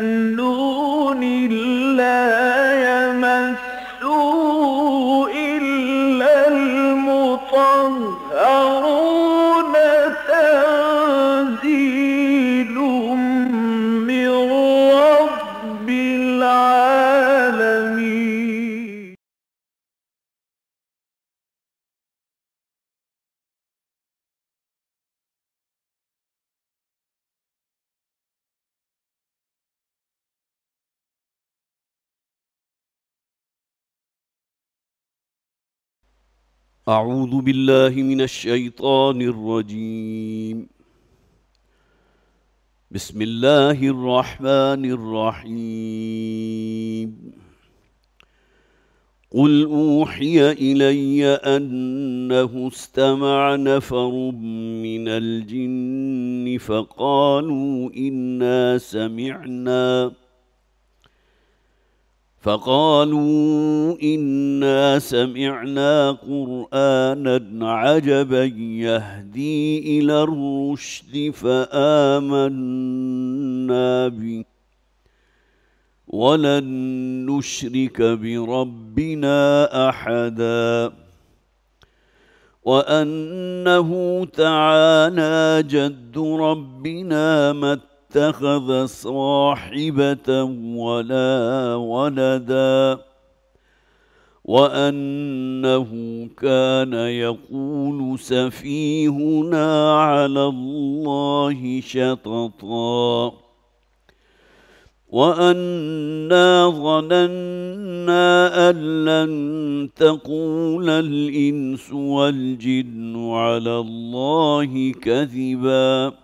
Mm. أعوذ بالله من الشيطان الرجيم بسم الله الرحمن الرحيم قل أوحي إلي أنه استمع نفر من الجن فقالوا إنا سمعنا فقالوا انا سمعنا قرانا عجبا يهدي الى الرشد فامنا به ولن نشرك بربنا احدا وانه تعالى جد ربنا مت اتخذ صاحبة ولا ولدا وأنه كان يقول سفيهنا على الله شططا وأنا ظننا أن لن تقول الإنس والجن على الله كذباً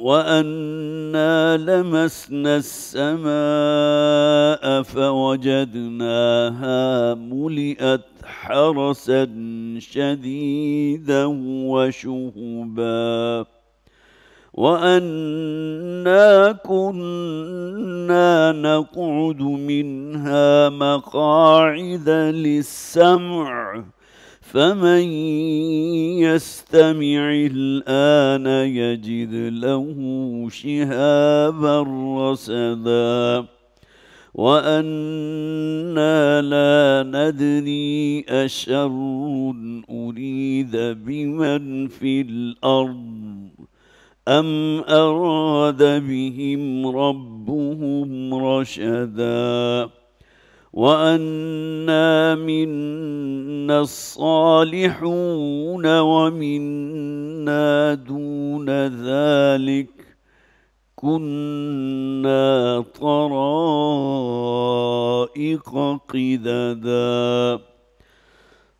وأنا لمسنا السماء فوجدناها ملئت حرسا شديدا وشهبا وأنا كنا نقعد منها مقاعد للسمع فمن يستمع الآن يجد له شهابا رسدا وأنا لا ندري أشر أريد بمن في الأرض أم أراد بهم ربهم رشداً وأنا منا الصالحون ومنا دون ذلك كنا طرائق قددا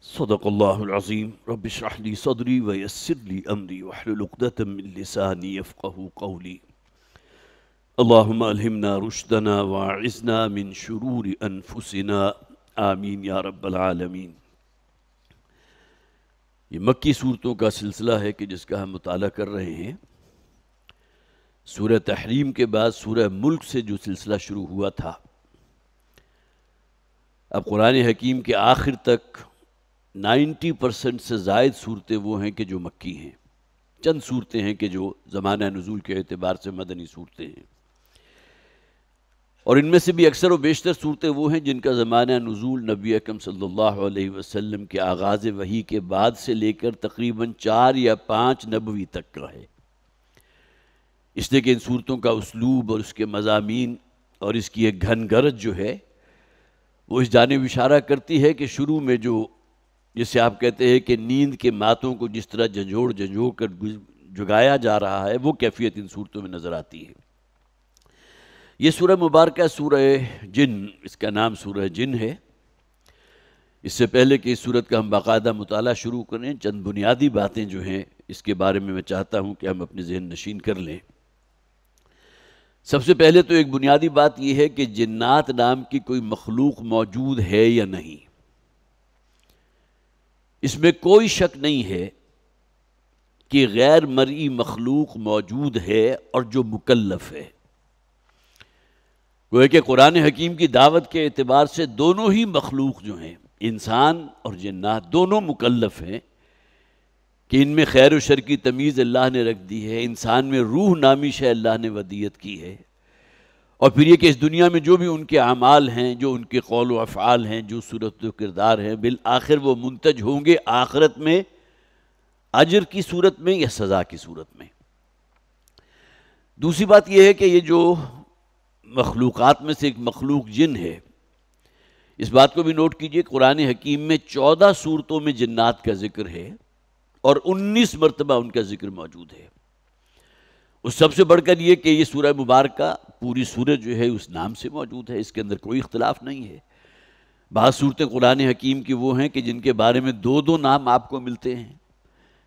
صدق الله العظيم رب اشرح لي صدري ويسر لي أمري واحلل عقدة من لساني يفقه قولي رشدنا وعزنا من شرور انفسنا آمین یا رب العالمین یہ مکی صورتوں کا سلسلہ ہے کہ جس کا ہم مطالعہ کر رہے ہیں سورہ تحریم کے بعد سورہ ملک سے جو سلسلہ شروع ہوا تھا اب قرآن حکیم کے آخر تک نائنٹی پرسنٹ سے زائد صورتیں وہ ہیں کہ جو مکی ہیں چند صورتیں ہیں کہ جو زمانہ نزول کے اعتبار سے مدنی صورتیں ہیں اور ان میں سے بھی اکثر و بیشتر صورتیں وہ ہیں جن کا زمانہ نزول نبی اکم صلی اللہ علیہ وسلم کے آغاز وہی کے بعد سے لے کر تقریباً چار یا پانچ نبوی تک کا ہے اس لیے کہ ان صورتوں کا اسلوب اور اس کے مضامین اور اس کی ایک گھن گرج جو ہے وہ اس جانب اشارہ کرتی ہے کہ شروع میں جو جسے آپ کہتے ہیں کہ نیند کے ماتوں کو جس طرح جھنجھوڑ جھنجھوڑ کر جگایا جا رہا ہے وہ کیفیت ان صورتوں میں نظر آتی ہے یہ سورہ مبارکہ سورہ جن اس کا نام سورہ جن ہے اس سے پہلے کہ اس صورت کا ہم باقاعدہ مطالعہ شروع کریں چند بنیادی باتیں جو ہیں اس کے بارے میں میں چاہتا ہوں کہ ہم اپنے ذہن نشین کر لیں سب سے پہلے تو ایک بنیادی بات یہ ہے کہ جنات نام کی کوئی مخلوق موجود ہے یا نہیں اس میں کوئی شک نہیں ہے کہ غیر مری مخلوق موجود ہے اور جو مکلف ہے گویا کہ قرآن حکیم کی دعوت کے اعتبار سے دونوں ہی مخلوق جو ہیں انسان اور جنات دونوں مکلف ہیں کہ ان میں خیر و شر کی تمیز اللہ نے رکھ دی ہے انسان میں روح نامی شہ اللہ نے ودیت کی ہے اور پھر یہ کہ اس دنیا میں جو بھی ان کے اعمال ہیں جو ان کے قول و افعال ہیں جو صورت و کردار ہیں بالآخر وہ منتج ہوں گے آخرت میں اجر کی صورت میں یا سزا کی صورت میں دوسری بات یہ ہے کہ یہ جو مخلوقات میں سے ایک مخلوق جن ہے اس بات کو بھی نوٹ کیجئے قرآن حکیم میں چودہ صورتوں میں جنات کا ذکر ہے اور انیس مرتبہ ان کا ذکر موجود ہے اس سب سے بڑھ کر یہ کہ یہ سورہ مبارکہ پوری سورج جو ہے اس نام سے موجود ہے اس کے اندر کوئی اختلاف نہیں ہے بعض صورتیں قرآن حکیم کی وہ ہیں کہ جن کے بارے میں دو دو نام آپ کو ملتے ہیں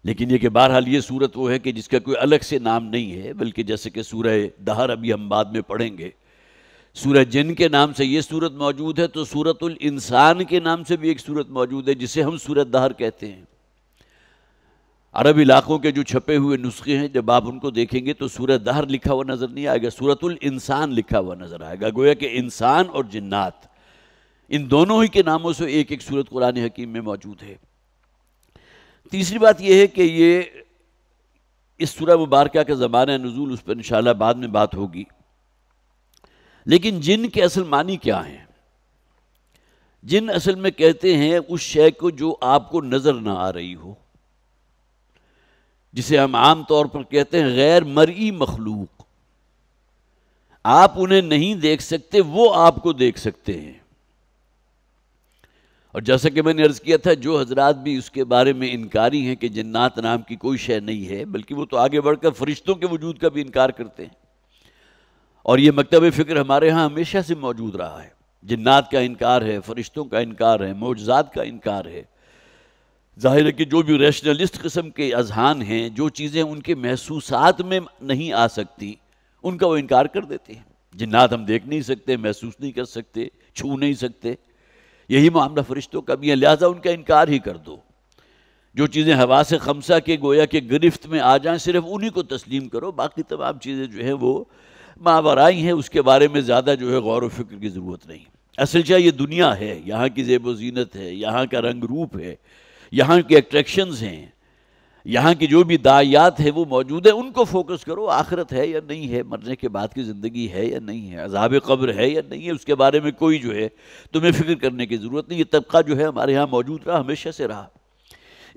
لیکن یہ کہ بہرحال یہ صورت وہ ہے کہ جس کا کوئی الگ سے نام نہیں ہے بلکہ جیسے کہ سورہ دہر ابھی ہم بعد میں پڑھیں گے سورہ جن کے نام سے یہ صورت موجود ہے تو سورت الانسان کے نام سے بھی ایک صورت موجود ہے جسے ہم سورت دہر کہتے ہیں عرب علاقوں کے جو چھپے ہوئے نسخے ہیں جب آپ ان کو دیکھیں گے تو سورت دہر لکھا ہوا نظر نہیں آئے گا سورت الانسان لکھا ہوا نظر آئے گا گویا کہ انسان اور جنات ان دونوں ہی کے ناموں سے ایک ایک صورت قرآن حکیم میں موجود ہے تیسری بات یہ ہے کہ یہ اس سورہ مبارکہ کا زمانہ نزول اس پر انشاءاللہ بعد میں بات ہوگی لیکن جن کے اصل معنی کیا ہیں جن اصل میں کہتے ہیں اس شے کو جو آپ کو نظر نہ آ رہی ہو جسے ہم عام طور پر کہتے ہیں غیر مرئی مخلوق آپ انہیں نہیں دیکھ سکتے وہ آپ کو دیکھ سکتے ہیں اور جیسا کہ میں نے عرض کیا تھا جو حضرات بھی اس کے بارے میں انکاری ہیں کہ جنات نام کی کوئی شے نہیں ہے بلکہ وہ تو آگے بڑھ کر فرشتوں کے وجود کا بھی انکار کرتے ہیں اور یہ مکتب فکر ہمارے ہاں ہمیشہ سے موجود رہا ہے جنات کا انکار ہے فرشتوں کا انکار ہے معجزات کا انکار ہے ظاہر ہے کہ جو بھی ریشنلسٹ قسم کے اذہان ہیں جو چیزیں ان کے محسوسات میں نہیں آ سکتی ان کا وہ انکار کر دیتے ہیں جنات ہم دیکھ نہیں سکتے محسوس نہیں کر سکتے چھو نہیں سکتے یہی معاملہ فرشتوں کا بھی ہے لہٰذا ان کا انکار ہی کر دو جو چیزیں ہوا سے خمسہ کے گویا کے گرفت میں آ جائیں صرف انہی کو تسلیم کرو باقی تمام چیزیں جو ہیں وہ ماورائی ہیں اس کے بارے میں زیادہ جو ہے غور و فکر کی ضرورت نہیں اصل چاہے یہ دنیا ہے یہاں کی زیب و زینت ہے یہاں کا رنگ روپ ہے یہاں کے اٹریکشنز ہیں یہاں کی جو بھی دایات ہیں وہ موجود ہیں ان کو فوکس کرو آخرت ہے یا نہیں ہے مرنے کے بعد کی زندگی ہے یا نہیں ہے عذاب قبر ہے یا نہیں ہے اس کے بارے میں کوئی جو ہے تمہیں فکر کرنے کی ضرورت نہیں یہ طبقہ جو ہے ہمارے ہاں موجود رہا ہمیشہ سے رہا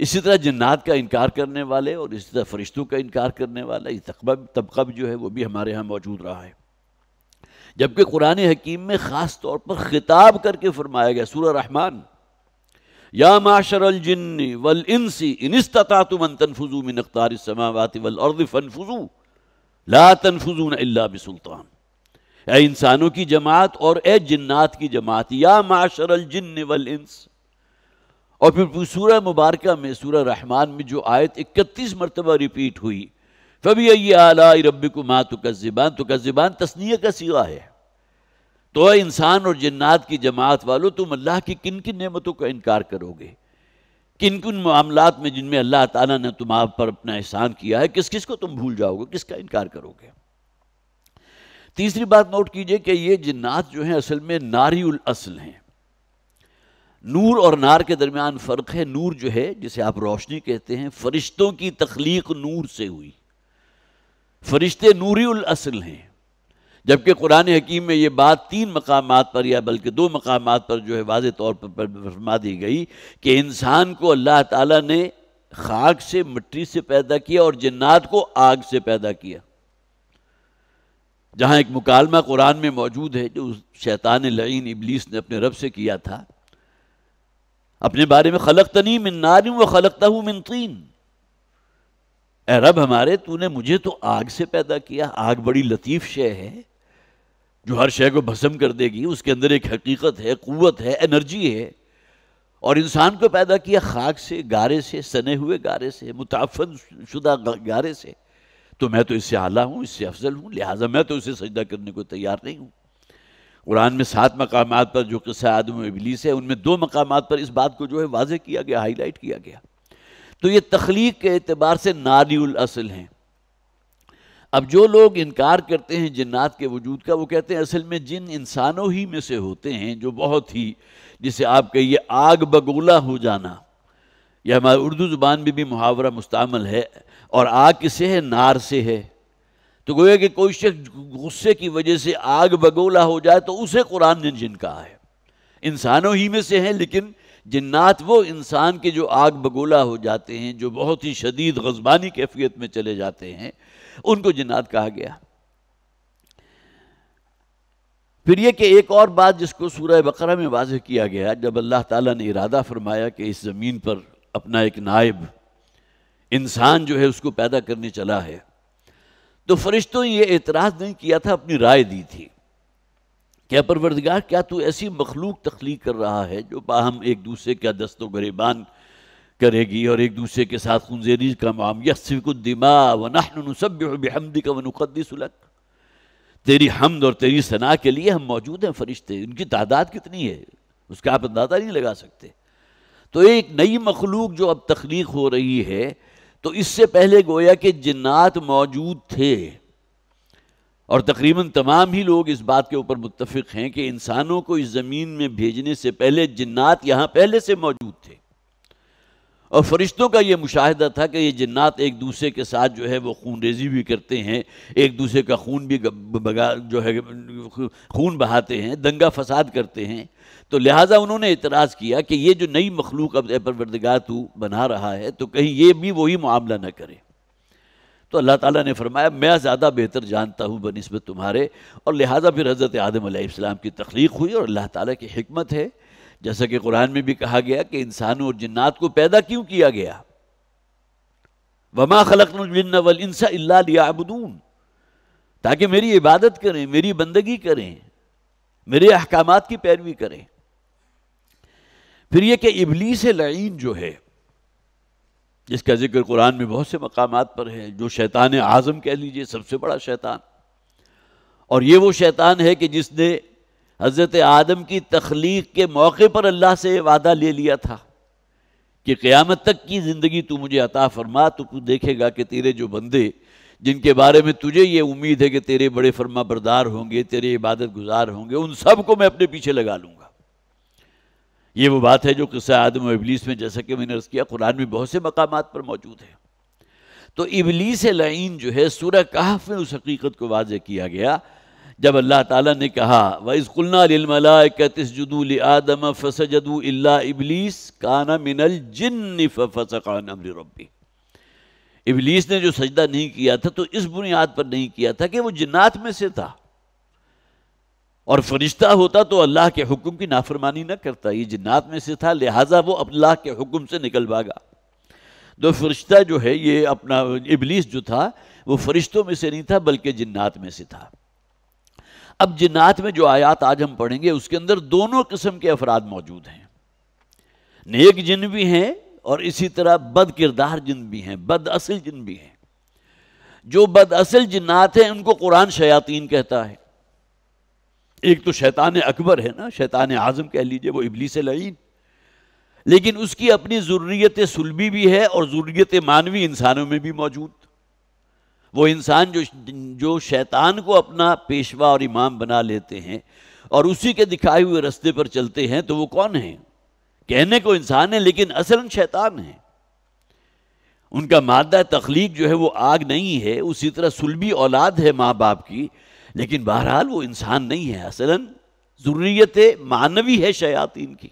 اسی طرح جنات کا انکار کرنے والے اور اسی طرح فرشتوں کا انکار کرنے والا یہ طبقہ بھی جو ہے وہ بھی ہمارے ہاں موجود رہا ہے جبکہ قرآن حکیم میں خاص طور پر خطاب کر کے فرمایا گیا سورہ رحمان یا معاشر الجن ان ان استطعتم من السماوات والارض فانفذوا لا تنفذون الا بسلطان اے انسانوں کی جماعت اور اے جنات کی جماعت یا معاشر الجن والانس اور پھر سورہ مبارکہ میں سورہ رحمان میں جو آیت اکتیس مرتبہ ریپیٹ ہوئی فبھی کو ماں تو زبان تو کا زبان تسنیح کا سیوا ہے تو اے انسان اور جنات کی جماعت والو تم اللہ کی کن کن نعمتوں کا انکار کرو گے کن کن معاملات میں جن میں اللہ تعالیٰ نے تم آپ پر اپنا احسان کیا ہے کس کس کو تم بھول جاؤ گے کس کا انکار کرو گے تیسری بات نوٹ کیجئے کہ یہ جنات جو ہیں اصل میں ناری الاصل ہیں نور اور نار کے درمیان فرق ہے نور جو ہے جسے آپ روشنی کہتے ہیں فرشتوں کی تخلیق نور سے ہوئی فرشتے نوری الاصل ہیں جبکہ قرآن حکیم میں یہ بات تین مقامات پر یا بلکہ دو مقامات پر جو ہے واضح طور پر فرما دی گئی کہ انسان کو اللہ تعالیٰ نے خاک سے مٹی سے پیدا کیا اور جنات کو آگ سے پیدا کیا جہاں ایک مکالمہ قرآن میں موجود ہے جو شیطان لعین ابلیس نے اپنے رب سے کیا تھا اپنے بارے میں خلقتنی من منار و خلقتا ہوں طین اے رب ہمارے تو نے مجھے تو آگ سے پیدا کیا آگ بڑی لطیف شے ہے جو ہر شے کو بھسم کر دے گی اس کے اندر ایک حقیقت ہے قوت ہے انرجی ہے اور انسان کو پیدا کیا خاک سے گارے سے سنے ہوئے گارے سے متعفن شدہ گارے سے تو میں تو اس سے اعلیٰ ہوں اس سے افضل ہوں لہٰذا میں تو اسے سجدہ کرنے کو تیار نہیں ہوں قرآن میں سات مقامات پر جو قصہ آدم و ابلیس ہے ان میں دو مقامات پر اس بات کو جو ہے واضح کیا گیا ہائی لائٹ کیا گیا تو یہ تخلیق کے اعتبار سے ناری الاصل ہیں اب جو لوگ انکار کرتے ہیں جنات کے وجود کا وہ کہتے ہیں اصل میں جن انسانوں ہی میں سے ہوتے ہیں جو بہت ہی جسے آپ کہیے آگ بگولا ہو جانا یہ ہماری اردو زبان میں بھی محاورہ مستعمل ہے اور آگ کسے ہے نار سے ہے تو گویا کہ کوئی شخص غصے کی وجہ سے آگ بگولا ہو جائے تو اسے قرآن نے جن کہا ہے انسانوں ہی میں سے ہیں لیکن جنات وہ انسان کے جو آگ بگولا ہو جاتے ہیں جو بہت ہی شدید غزبانی کیفیت میں چلے جاتے ہیں ان کو جنات کہا گیا پھر یہ کہ ایک اور بات جس کو سورہ بقرہ میں واضح کیا گیا جب اللہ تعالیٰ نے ارادہ فرمایا کہ اس زمین پر اپنا ایک نائب انسان جو ہے اس کو پیدا کرنے چلا ہے تو فرشتوں یہ اعتراض نہیں کیا تھا اپنی رائے دی تھی کیا پروردگار کیا تو ایسی مخلوق تخلیق کر رہا ہے جو باہم ایک دوسرے کا دست و گریبان کرے گی اور ایک دوسرے کے ساتھ خنزیری کا معام الدماء ونحن بحمدک ونقدس لک تیری حمد اور تیری سنا کے لیے ہم موجود ہیں فرشتے ان کی تعداد کتنی ہے اس کا آپ اندازہ نہیں لگا سکتے تو ایک نئی مخلوق جو اب تخلیق ہو رہی ہے تو اس سے پہلے گویا کہ جنات موجود تھے اور تقریباً تمام ہی لوگ اس بات کے اوپر متفق ہیں کہ انسانوں کو اس زمین میں بھیجنے سے پہلے جنات یہاں پہلے سے موجود تھے اور فرشتوں کا یہ مشاہدہ تھا کہ یہ جنات ایک دوسرے کے ساتھ جو ہے وہ خون ریزی بھی کرتے ہیں ایک دوسرے کا خون بھی جو ہے خون بہاتے ہیں دنگا فساد کرتے ہیں تو لہٰذا انہوں نے اعتراض کیا کہ یہ جو نئی مخلوق اب پروردگار تو بنا رہا ہے تو کہیں یہ بھی وہی معاملہ نہ کرے تو اللہ تعالیٰ نے فرمایا میں زیادہ بہتر جانتا ہوں بہ نسبت تمہارے اور لہٰذا پھر حضرت آدم علیہ السلام کی تخلیق ہوئی اور اللہ تعالیٰ کی حکمت ہے جیسا کہ قرآن میں بھی کہا گیا کہ انسانوں اور جنات کو پیدا کیوں کیا گیا وما خلق البنسا اللہ لیا بدون تاکہ میری عبادت کریں میری بندگی کریں میرے احکامات کی پیروی کریں پھر یہ کہ ابلیس لعین جو ہے جس کا ذکر قرآن میں بہت سے مقامات پر ہے جو شیطان اعظم کہہ لیجئے سب سے بڑا شیطان اور یہ وہ شیطان ہے کہ جس نے حضرت آدم کی تخلیق کے موقع پر اللہ سے وعدہ لے لیا تھا کہ قیامت تک کی زندگی تو مجھے عطا فرما تو دیکھے گا کہ تیرے جو بندے جن کے بارے میں تجھے یہ امید ہے کہ تیرے بڑے فرما بردار ہوں گے تیرے عبادت گزار ہوں گے ان سب کو میں اپنے پیچھے لگا لوں گا یہ وہ بات ہے جو قصہ آدم و ابلیس میں جیسا کہ میں نے عرض کیا قرآن میں بہت سے مقامات پر موجود ہے تو ابلیس لعین جو ہے سورہ کہف میں اس حقیقت کو واضح کیا گیا جب اللہ تعالیٰ نے کہا وَإِذْ قُلْنَا لِلْمَلَائِكَةِ اسْجُدُوا لِآدَمَ فَسَجَدُوا إِلَّا إِبْلِيسِ كَانَ مِنَ الْجِنِّ فَفَسَقَ عَنْ عَمْرِ رَبِّ ابلیس نے جو سجدہ نہیں کیا تھا تو اس بنیاد پر نہیں کیا تھا کہ وہ جنات میں سے تھا اور فرشتہ ہوتا تو اللہ کے حکم کی نافرمانی نہ کرتا یہ جنات میں سے تھا لہٰذا وہ اللہ کے حکم سے نکل بھاگا تو فرشتہ جو ہے یہ اپنا ابلیس جو تھا وہ فرشتوں میں سے نہیں تھا بلکہ جنات میں سے تھا اب جنات میں جو آیات آج ہم پڑھیں گے اس کے اندر دونوں قسم کے افراد موجود ہیں نیک جن بھی ہیں اور اسی طرح بد کردار جن بھی ہیں بد اصل جن بھی ہیں جو بد اصل جنات ہیں ان کو قرآن شیاطین کہتا ہے ایک تو شیطان اکبر ہے نا شیطان اعظم کہہ لیجئے وہ ابلی سے لیکن اس کی اپنی ضروریت سلبی بھی ہے اور ضروریت مانوی انسانوں میں بھی موجود وہ انسان جو شیطان کو اپنا پیشوا اور امام بنا لیتے ہیں اور اسی کے دکھائے ہوئے رستے پر چلتے ہیں تو وہ کون ہیں کہنے کو انسان ہے لیکن اصل شیطان ہیں ان کا مادہ تخلیق جو ہے وہ آگ نہیں ہے اسی طرح سلبی اولاد ہے ماں باپ کی لیکن بہرحال وہ انسان نہیں ہے اصلاً ضروریت معنوی ہے شیاطین کی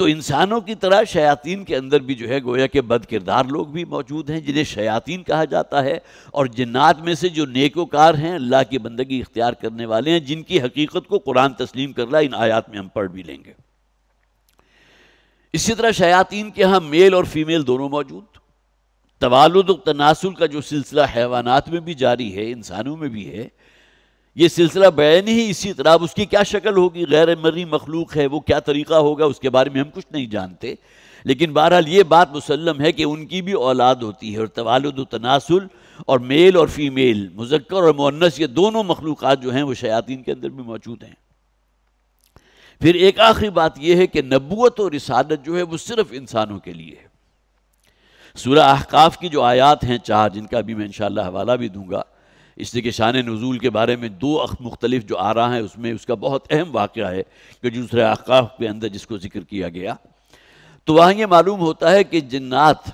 تو انسانوں کی طرح شیاطین کے اندر بھی جو ہے گویا کہ بد کردار لوگ بھی موجود ہیں جنہیں شیاطین کہا جاتا ہے اور جنات میں سے جو نیک و کار ہیں اللہ کی بندگی اختیار کرنے والے ہیں جن کی حقیقت کو قرآن تسلیم کر رہا ان آیات میں ہم پڑھ بھی لیں گے اسی طرح شیاطین کے ہاں میل اور فیمیل دونوں موجود توالد و تناسل کا جو سلسلہ حیوانات میں بھی جاری ہے انسانوں میں بھی ہے یہ سلسلہ بیان ہی اسی طرح اس کی کیا شکل ہوگی غیر مری مخلوق ہے وہ کیا طریقہ ہوگا اس کے بارے میں ہم کچھ نہیں جانتے لیکن بہرحال یہ بات مسلم ہے کہ ان کی بھی اولاد ہوتی ہے اور توالد و تناسل اور میل اور فیمیل مذکر اور مونس یہ دونوں مخلوقات جو ہیں وہ شیاطین کے اندر بھی موجود ہیں پھر ایک آخری بات یہ ہے کہ نبوت اور رسالت جو ہے وہ صرف انسانوں کے لیے ہے سورہ احقاف کی جو آیات ہیں چار جن کا بھی میں انشاءاللہ حوالہ بھی دوں گا اس کہ شان نزول کے بارے میں دو مختلف جو آ رہا ہے اس میں اس کا بہت اہم واقعہ ہے کہ کہ کے اندر جس کو ذکر کیا گیا تو وہاں یہ معلوم ہوتا ہے جنات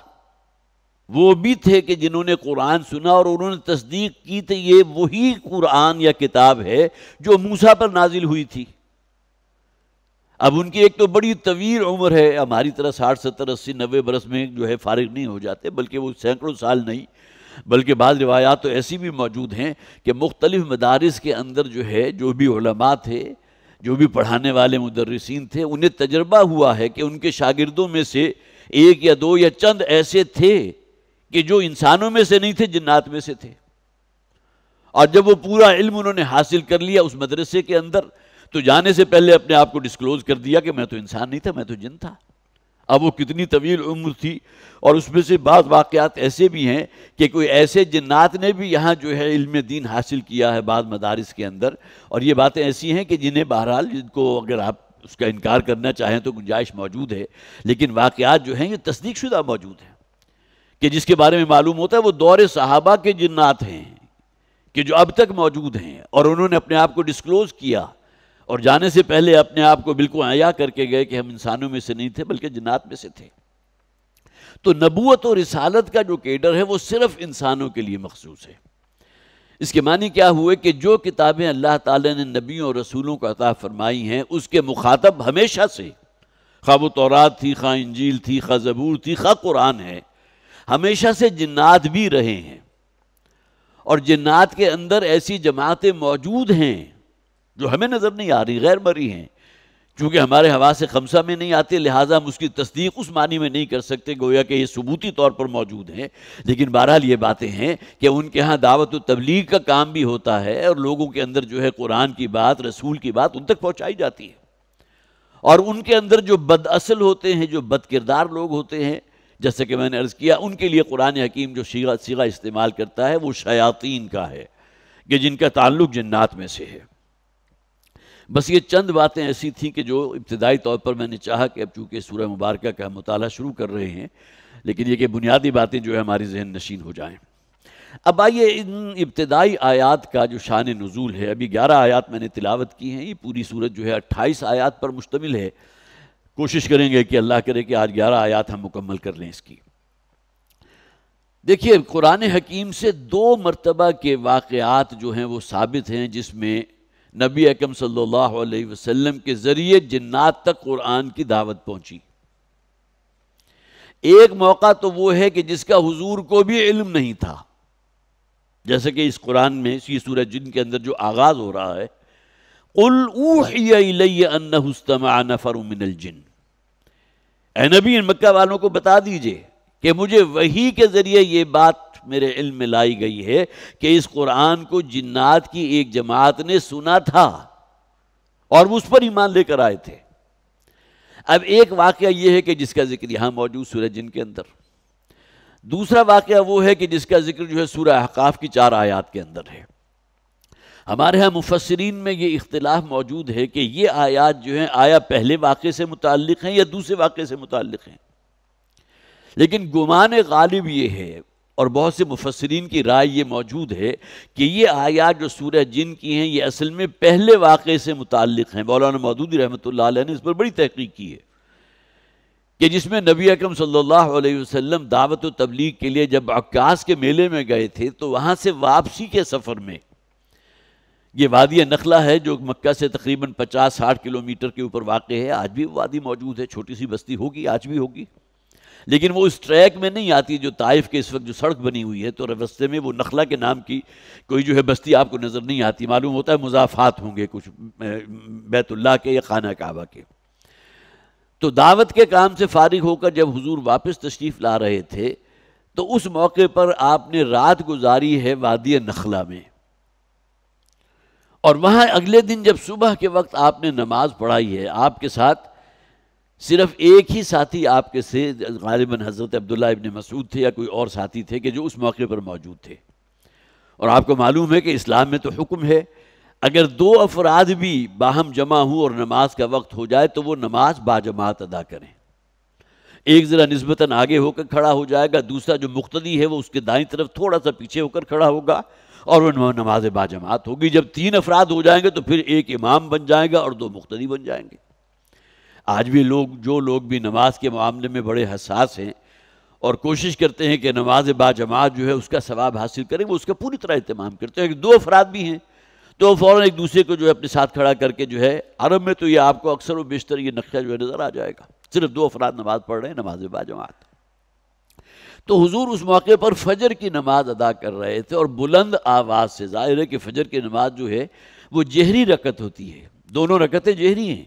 وہ بھی تھے کہ جنہوں نے قرآن سنا اور انہوں نے تصدیق کی یہ وہی قرآن یا کتاب ہے جو موسا پر نازل ہوئی تھی اب ان کی ایک تو بڑی طویل عمر ہے ہماری طرح ساٹھ ستر اسی نوے برس میں جو ہے فارغ نہیں ہو جاتے بلکہ وہ سینکڑوں سال نہیں بلکہ بعض روایات تو ایسی بھی موجود ہیں کہ مختلف مدارس کے اندر جو ہے جو بھی علماء تھے جو بھی پڑھانے والے مدرسین تھے انہیں تجربہ ہوا ہے کہ ان کے شاگردوں میں سے ایک یا دو یا چند ایسے تھے کہ جو انسانوں میں سے نہیں تھے جنات میں سے تھے اور جب وہ پورا علم انہوں نے حاصل کر لیا اس مدرسے کے اندر تو جانے سے پہلے اپنے آپ کو ڈسکلوز کر دیا کہ میں تو انسان نہیں تھا میں تو جن تھا اب وہ کتنی طویل عمر تھی اور اس میں سے بعض واقعات ایسے بھی ہیں کہ کوئی ایسے جنات نے بھی یہاں جو ہے علم دین حاصل کیا ہے بعض مدارس کے اندر اور یہ باتیں ایسی ہیں کہ جنہیں بہرحال جن کو اگر آپ اس کا انکار کرنا چاہیں تو گنجائش موجود ہے لیکن واقعات جو ہیں یہ تصدیق شدہ موجود ہیں کہ جس کے بارے میں معلوم ہوتا ہے وہ دور صحابہ کے جنات ہیں کہ جو اب تک موجود ہیں اور انہوں نے اپنے آپ کو ڈسکلوز کیا اور جانے سے پہلے اپنے آپ کو بالکل عیا کر کے گئے کہ ہم انسانوں میں سے نہیں تھے بلکہ جنات میں سے تھے تو نبوت اور رسالت کا جو کیڈر ہے وہ صرف انسانوں کے لیے مخصوص ہے اس کے معنی کیا ہوئے کہ جو کتابیں اللہ تعالیٰ نے نبیوں اور رسولوں کا عطا فرمائی ہیں اس کے مخاطب ہمیشہ سے خواب و تورات تھی خواہ انجیل تھی خواہ زبور تھی خواہ قرآن ہے ہمیشہ سے جنات بھی رہے ہیں اور جنات کے اندر ایسی جماعتیں موجود ہیں جو ہمیں نظر نہیں آ رہی غیر مری ہیں چونکہ ہمارے ہوا سے خمسہ میں نہیں آتے لہٰذا ہم اس کی تصدیق اس معنی میں نہیں کر سکتے گویا کہ یہ ثبوتی طور پر موجود ہیں لیکن بہرحال یہ باتیں ہیں کہ ان کے ہاں دعوت و تبلیغ کا کام بھی ہوتا ہے اور لوگوں کے اندر جو ہے قرآن کی بات رسول کی بات ان تک پہنچائی جاتی ہے اور ان کے اندر جو بد اصل ہوتے ہیں جو بد کردار لوگ ہوتے ہیں جیسے کہ میں نے کیا ان کے لیے قرآن حکیم جو سیغہ استعمال کرتا ہے وہ شیاطین کا ہے کہ جن کا تعلق جنات میں سے ہے بس یہ چند باتیں ایسی تھیں کہ جو ابتدائی طور پر میں نے چاہا کہ اب چونکہ سورہ مبارکہ کا مطالعہ شروع کر رہے ہیں لیکن یہ کہ بنیادی باتیں جو ہے ہماری ذہن نشین ہو جائیں اب آئیے ان ابتدائی آیات کا جو شان نزول ہے ابھی گیارہ آیات میں نے تلاوت کی ہیں یہ پوری صورت جو ہے اٹھائیس آیات پر مشتمل ہے کوشش کریں گے کہ اللہ کرے کہ آج گیارہ آیات ہم مکمل کر لیں اس کی دیکھیے قرآن حکیم سے دو مرتبہ کے واقعات جو ہیں وہ ثابت ہیں جس میں نبی اکم صلی اللہ علیہ وسلم کے ذریعے جنات تک قرآن کی دعوت پہنچی ایک موقع تو وہ ہے کہ جس کا حضور کو بھی علم نہیں تھا جیسے کہ اس قرآن میں اسی سورہ جن کے اندر جو آغاز ہو رہا ہے اے نبی ان مکہ والوں کو بتا دیجئے کہ مجھے وہی کے ذریعے یہ بات میرے علم میں لائی گئی ہے کہ اس قرآن کو جنات کی ایک جماعت نے سنا تھا اور وہ اس پر ایمان لے کر آئے تھے اب ایک واقعہ یہ ہے کہ جس کا ذکر یہاں موجود سورہ جن کے اندر دوسرا واقعہ وہ ہے کہ جس کا ذکر جو ہے سورہ احقاف کی چار آیات کے اندر ہے ہمارے ہاں مفسرین میں یہ اختلاف موجود ہے کہ یہ آیات جو ہیں آیا پہلے واقعے سے متعلق ہیں یا دوسرے واقعے سے متعلق ہیں لیکن گمان غالب یہ ہے اور بہت سے مفسرین کی رائے یہ موجود ہے کہ یہ آیات جو سورہ جن کی ہیں یہ اصل میں پہلے واقعے سے متعلق ہیں مولانا مودودی رحمت اللہ علیہ نے اس پر بڑی تحقیق کی ہے کہ جس میں نبی اکرم صلی اللہ علیہ وسلم دعوت و تبلیغ کے لیے جب عکاس کے میلے میں گئے تھے تو وہاں سے واپسی کے سفر میں یہ وادی نخلہ ہے جو مکہ سے تقریباً پچاس ساٹھ کلومیٹر کے اوپر واقع ہے آج بھی وادی موجود ہے چھوٹی سی بستی ہوگی آج بھی ہوگی لیکن وہ اس ٹریک میں نہیں آتی جو طائف کے اس وقت جو سڑک بنی ہوئی ہے تو رستے میں وہ نخلا کے نام کی کوئی جو ہے بستی آپ کو نظر نہیں آتی معلوم ہوتا ہے مضافات ہوں گے کچھ بیت اللہ کے یا خانہ کعبہ کے تو دعوت کے کام سے فارغ ہو کر جب حضور واپس تشریف لا رہے تھے تو اس موقع پر آپ نے رات گزاری ہے وادی نخلا میں اور وہاں اگلے دن جب صبح کے وقت آپ نے نماز پڑھائی ہے آپ کے ساتھ صرف ایک ہی ساتھی آپ کے سے غالباً حضرت عبداللہ ابن مسعود تھے یا کوئی اور ساتھی تھے کہ جو اس موقع پر موجود تھے اور آپ کو معلوم ہے کہ اسلام میں تو حکم ہے اگر دو افراد بھی باہم جمع ہوں اور نماز کا وقت ہو جائے تو وہ نماز با جماعت ادا کریں ایک ذرا نسبتاً آگے ہو کر کھڑا ہو جائے گا دوسرا جو مقتدی ہے وہ اس کے دائیں طرف تھوڑا سا پیچھے ہو کر کھڑا ہوگا اور وہ نماز با جماعت ہوگی جب تین افراد ہو جائیں گے تو پھر ایک امام بن جائے گا اور دو مقتدی بن جائیں گے آج بھی لوگ جو لوگ بھی نماز کے معاملے میں بڑے حساس ہیں اور کوشش کرتے ہیں کہ نماز با جماعت جو ہے اس کا ثواب حاصل کریں وہ اس کا پوری طرح اہتمام کرتے ہیں دو افراد بھی ہیں تو فوراً ایک دوسرے کو جو ہے اپنے ساتھ کھڑا کر کے جو ہے عرب میں تو یہ آپ کو اکثر و بیشتر یہ نقشہ جو ہے نظر آ جائے گا صرف دو افراد نماز پڑھ رہے ہیں نماز با جماعت تو حضور اس موقع پر فجر کی نماز ادا کر رہے تھے اور بلند آواز سے ظاہر ہے کہ فجر کی نماز جو ہے وہ جہری رکت ہوتی ہے دونوں رکتیں جہری ہیں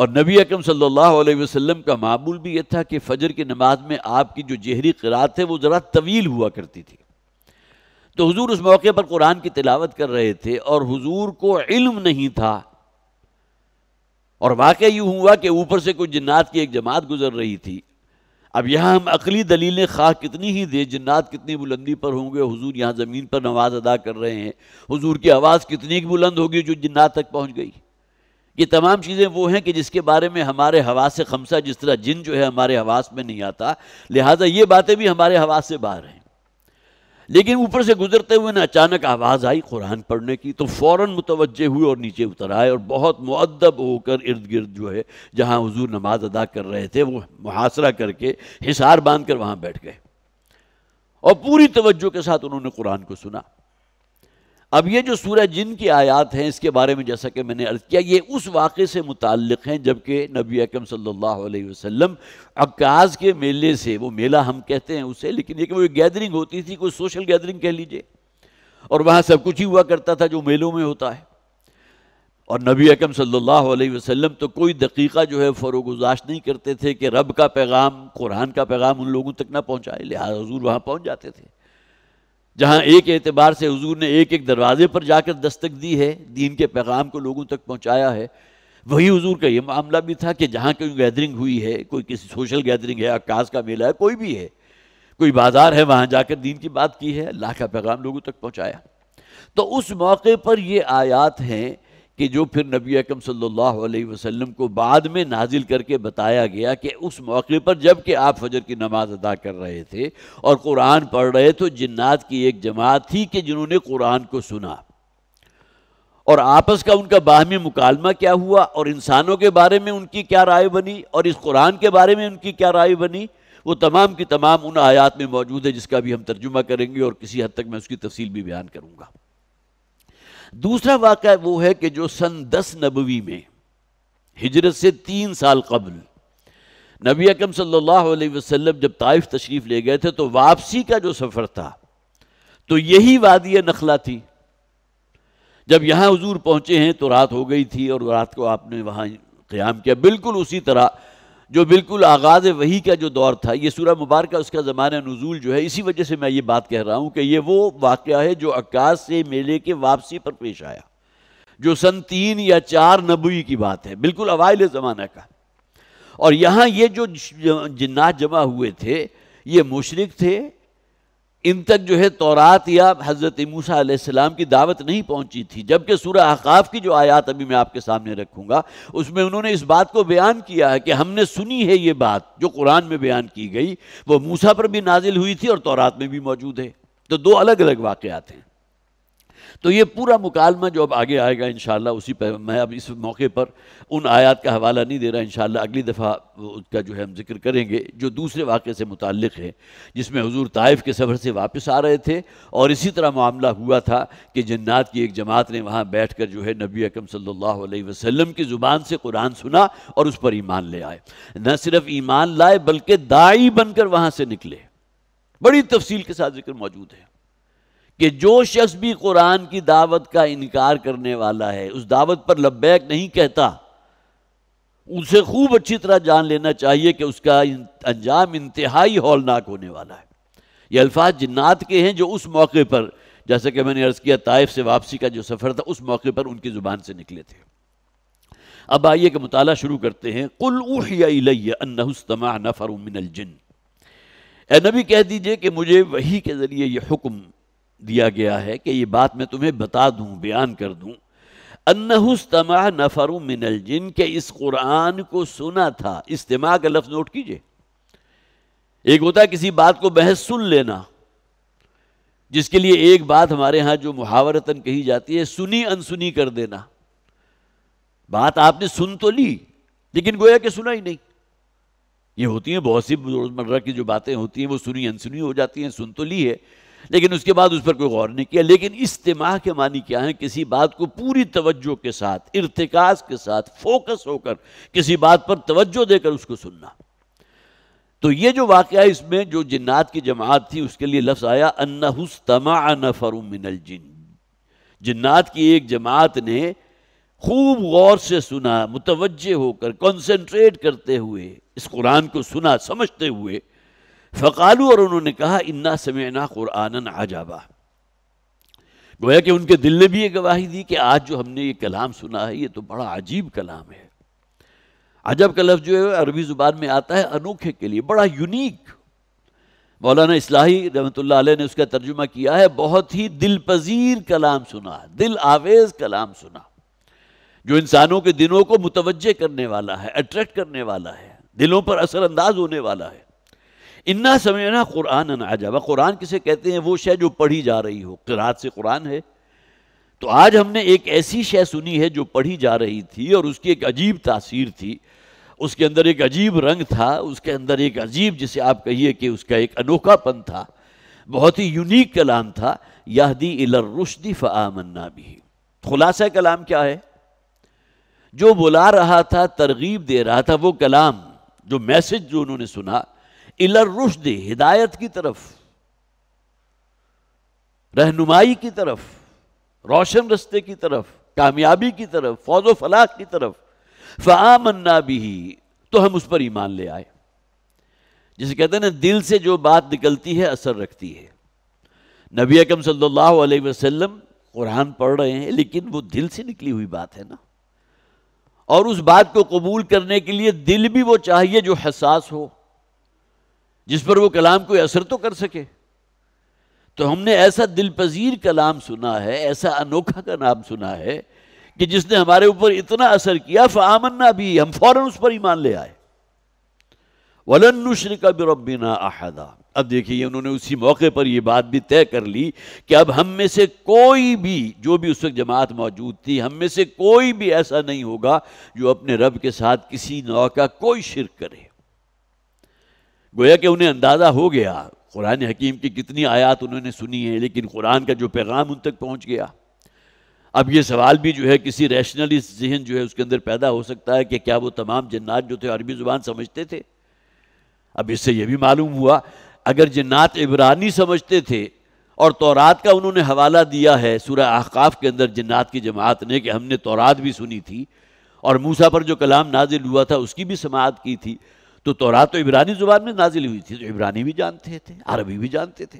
اور نبی اکم صلی اللہ علیہ وسلم کا معمول بھی یہ تھا کہ فجر کی نماز میں آپ کی جو جہری قرآت ہے وہ ذرا طویل ہوا کرتی تھی تو حضور اس موقع پر قرآن کی تلاوت کر رہے تھے اور حضور کو علم نہیں تھا اور واقعہ یوں ہوا کہ اوپر سے کوئی جنات کی ایک جماعت گزر رہی تھی اب یہاں ہم عقلی دلیلیں خواہ کتنی ہی دے جنات کتنی بلندی پر ہوں گے حضور یہاں زمین پر نماز ادا کر رہے ہیں حضور کی آواز کتنی بلند ہوگی جو جنات تک پہنچ گئی یہ تمام چیزیں وہ ہیں کہ جس کے بارے میں ہمارے حواس سے جس طرح جن جو ہے ہمارے حواس میں نہیں آتا لہٰذا یہ باتیں بھی ہمارے حواس سے باہر ہیں لیکن اوپر سے گزرتے ہوئے نہ اچانک آواز آئی قرآن پڑھنے کی تو فوراً متوجہ ہوئے اور نیچے اتر آئے اور بہت معدب ہو کر ارد گرد جو ہے جہاں حضور نماز ادا کر رہے تھے وہ محاصرہ کر کے حسار باندھ کر وہاں بیٹھ گئے اور پوری توجہ کے ساتھ انہوں نے قرآن کو سنا اب یہ جو سورہ جن کی آیات ہیں اس کے بارے میں جیسا کہ میں نے عرض کیا یہ اس واقعے سے متعلق ہیں جب کہ نبی اکم صلی اللہ علیہ وسلم عکاز کے میلے سے وہ میلہ ہم کہتے ہیں اسے لیکن یہ کہ وہ گیدرنگ ہوتی تھی کوئی سوشل گیدرنگ کہہ لیجئے اور وہاں سب کچھ ہی ہوا کرتا تھا جو میلوں میں ہوتا ہے اور نبی اکم صلی اللہ علیہ وسلم تو کوئی دقیقہ جو ہے فروغ اداشت نہیں کرتے تھے کہ رب کا پیغام قرآن کا پیغام ان لوگوں تک نہ پہنچائے لہٰذا حضور وہاں پہنچ جاتے تھے جہاں ایک اعتبار سے حضور نے ایک ایک دروازے پر جا کر دستک دی ہے دین کے پیغام کو لوگوں تک پہنچایا ہے وہی حضور کا یہ معاملہ بھی تھا کہ جہاں کوئی گیدرنگ ہوئی ہے کوئی کسی سوشل گیدرنگ ہے عکاس کا میلہ ہے کوئی بھی ہے کوئی بازار ہے وہاں جا کر دین کی بات کی ہے اللہ کا پیغام لوگوں تک پہنچایا تو اس موقع پر یہ آیات ہیں کہ جو پھر نبی اکم صلی اللہ علیہ وسلم کو بعد میں نازل کر کے بتایا گیا کہ اس موقع پر جب کہ آپ فجر کی نماز ادا کر رہے تھے اور قرآن پڑھ رہے تو جنات کی ایک جماعت تھی کہ جنہوں نے قرآن کو سنا اور آپس کا ان کا باہمی مکالمہ کیا ہوا اور انسانوں کے بارے میں ان کی کیا رائے بنی اور اس قرآن کے بارے میں ان کی کیا رائے بنی وہ تمام کی تمام ان آیات میں موجود ہے جس کا بھی ہم ترجمہ کریں گے اور کسی حد تک میں اس کی تفصیل بھی بیان کروں گا دوسرا واقعہ وہ ہے کہ جو سن دس نبوی میں ہجرت سے تین سال قبل نبی اکم صلی اللہ علیہ وسلم جب طائف تشریف لے گئے تھے تو واپسی کا جو سفر تھا تو یہی وادی نخلا تھی جب یہاں حضور پہنچے ہیں تو رات ہو گئی تھی اور رات کو آپ نے وہاں قیام کیا بالکل اسی طرح جو بالکل آغاز وہی کا جو دور تھا یہ سورہ مبارکہ اس کا زمانہ نزول جو ہے اسی وجہ سے میں یہ بات کہہ رہا ہوں کہ یہ وہ واقعہ ہے جو عکاس سے میلے کے واپسی پر پیش آیا جو سن تین یا چار نبوی کی بات ہے بالکل اوائل زمانہ کا اور یہاں یہ جو جنات جمع ہوئے تھے یہ مشرق تھے ان تک جو ہے تورات یا حضرت موسا علیہ السلام کی دعوت نہیں پہنچی تھی جبکہ سورہ احقاف کی جو آیات ابھی میں آپ کے سامنے رکھوں گا اس میں انہوں نے اس بات کو بیان کیا ہے کہ ہم نے سنی ہے یہ بات جو قرآن میں بیان کی گئی وہ موسا پر بھی نازل ہوئی تھی اور تورات میں بھی موجود ہے تو دو الگ الگ واقعات ہیں تو یہ پورا مکالمہ جو اب آگے آئے گا انشاءاللہ اسی پہ میں اب اس موقع پر ان آیات کا حوالہ نہیں دے رہا انشاءاللہ اگلی دفعہ اس کا جو ہے ہم ذکر کریں گے جو دوسرے واقعے سے متعلق ہے جس میں حضور طائف کے سفر سے واپس آ رہے تھے اور اسی طرح معاملہ ہوا تھا کہ جنات کی ایک جماعت نے وہاں بیٹھ کر جو ہے نبی اکم صلی اللہ علیہ وسلم کی زبان سے قرآن سنا اور اس پر ایمان لے آئے نہ صرف ایمان لائے بلکہ دائی بن کر وہاں سے نکلے بڑی تفصیل کے ساتھ ذکر موجود ہے کہ جو شخص بھی قرآن کی دعوت کا انکار کرنے والا ہے اس دعوت پر لبیک نہیں کہتا اسے خوب اچھی طرح جان لینا چاہیے کہ اس کا انجام انتہائی ہولناک ہونے والا ہے یہ الفاظ جنات کے ہیں جو اس موقع پر جیسا کہ میں نے عرض کیا طائف سے واپسی کا جو سفر تھا اس موقع پر ان کی زبان سے نکلے تھے اب آئیے کہ مطالعہ شروع کرتے ہیں الجن اے نبی کہہ دیجئے کہ مجھے وہی کے ذریعے یہ حکم دیا گیا ہے کہ یہ بات میں تمہیں بتا دوں بیان کر دوں استماع نفر من الجن کے اس قرآن کو سنا تھا استماع کا لفظ نوٹ کیجئے ایک ہوتا ہے کسی بات کو بحث سن لینا جس کے لیے ایک بات ہمارے ہاں جو محاورتن کہی جاتی ہے سنی انسنی کر دینا بات آپ نے سن تو لی لیکن گویا کہ سنا ہی نہیں یہ ہوتی ہیں بہت سی روزمرہ کی جو باتیں ہوتی ہیں وہ سنی انسنی ہو جاتی ہیں سن تو لی ہے لیکن اس کے بعد اس پر کوئی غور نہیں کیا لیکن استماع کے معنی کیا ہے کسی بات کو پوری توجہ کے ساتھ ارتکاز کے ساتھ فوکس ہو کر کسی بات پر توجہ دے کر اس کو سننا تو یہ جو واقعہ اس میں جو جنات کی جماعت تھی اس کے لیے لفظ آیا نفر من الجن جنات کی ایک جماعت نے خوب غور سے سنا متوجہ ہو کر کنسنٹریٹ کرتے ہوئے اس قرآن کو سنا سمجھتے ہوئے فقالو اور انہوں نے کہا انا سمعنا قرآن عجابا گویا کہ ان کے دل نے بھی یہ گواہی دی کہ آج جو ہم نے یہ کلام سنا ہے یہ تو بڑا عجیب کلام ہے عجب کا لفظ جو ہے عربی زبان میں آتا ہے انوکھے کے لیے بڑا یونیک مولانا اصلاحی رحمت اللہ علیہ نے اس کا ترجمہ کیا ہے بہت ہی دل پذیر کلام سنا دل آویز کلام سنا جو انسانوں کے دنوں کو متوجہ کرنے والا ہے اٹریکٹ کرنے والا ہے دلوں پر اثر انداز ہونے والا ہے انا سمے قرآن عجبا قرآن کسے کہتے ہیں وہ شے جو پڑھی جا رہی ہو قرآن سے قرآن ہے تو آج ہم نے ایک ایسی شے سنی ہے جو پڑھی جا رہی تھی اور اس کی ایک عجیب تاثیر تھی اس کے اندر ایک عجیب رنگ تھا اس کے اندر ایک عجیب جسے آپ کہیے کہ اس کا ایک انوکھا پن تھا بہت ہی یونیک کلام تھا یہدی الرشدی رشدی بھی خلاصہ کلام کیا ہے جو بلا رہا تھا ترغیب دے رہا تھا وہ کلام جو میسج جو انہوں نے سنا الر ہدایت کی طرف رہنمائی کی طرف روشن رستے کی طرف کامیابی کی طرف فوج و فلاح کی طرف فعامنا بھی تو ہم اس پر ایمان لے آئے جسے کہتے ہیں نا دل سے جو بات نکلتی ہے اثر رکھتی ہے نبی اکم صلی اللہ علیہ وسلم قرآن پڑھ رہے ہیں لیکن وہ دل سے نکلی ہوئی بات ہے نا اور اس بات کو قبول کرنے کے لیے دل بھی وہ چاہیے جو حساس ہو جس پر وہ کلام کوئی اثر تو کر سکے تو ہم نے ایسا دل پذیر کلام سنا ہے ایسا انوکھا کا نام سنا ہے کہ جس نے ہمارے اوپر اتنا اثر کیا فمنہ بھی ہم فوراً اس پر ایمان لے آئے ولن کا بھی رب اب دیکھیے انہوں نے اسی موقع پر یہ بات بھی طے کر لی کہ اب ہم میں سے کوئی بھی جو بھی اس وقت جماعت موجود تھی ہم میں سے کوئی بھی ایسا نہیں ہوگا جو اپنے رب کے ساتھ کسی نوع کا کوئی شرک کرے گویا کہ انہیں اندازہ ہو گیا قرآن حکیم کی کتنی آیات انہوں نے سنی ہیں لیکن قرآن کا جو پیغام ان تک پہنچ گیا اب یہ سوال بھی جو ہے کسی ریشنلسٹ ذہن جو ہے اس کے اندر پیدا ہو سکتا ہے کہ کیا وہ تمام جنات جو تھے عربی زبان سمجھتے تھے اب اس سے یہ بھی معلوم ہوا اگر جنات عبرانی سمجھتے تھے اور تورات کا انہوں نے حوالہ دیا ہے سورہ احقاف کے اندر جنات کی جماعت نے کہ ہم نے تورات بھی سنی تھی اور موسا پر جو کلام نازل ہوا تھا اس کی بھی سماعت کی تھی تو تورات تو عبرانی زبان میں نازل ہوئی تھی تو عبرانی بھی جانتے تھے عربی بھی جانتے تھے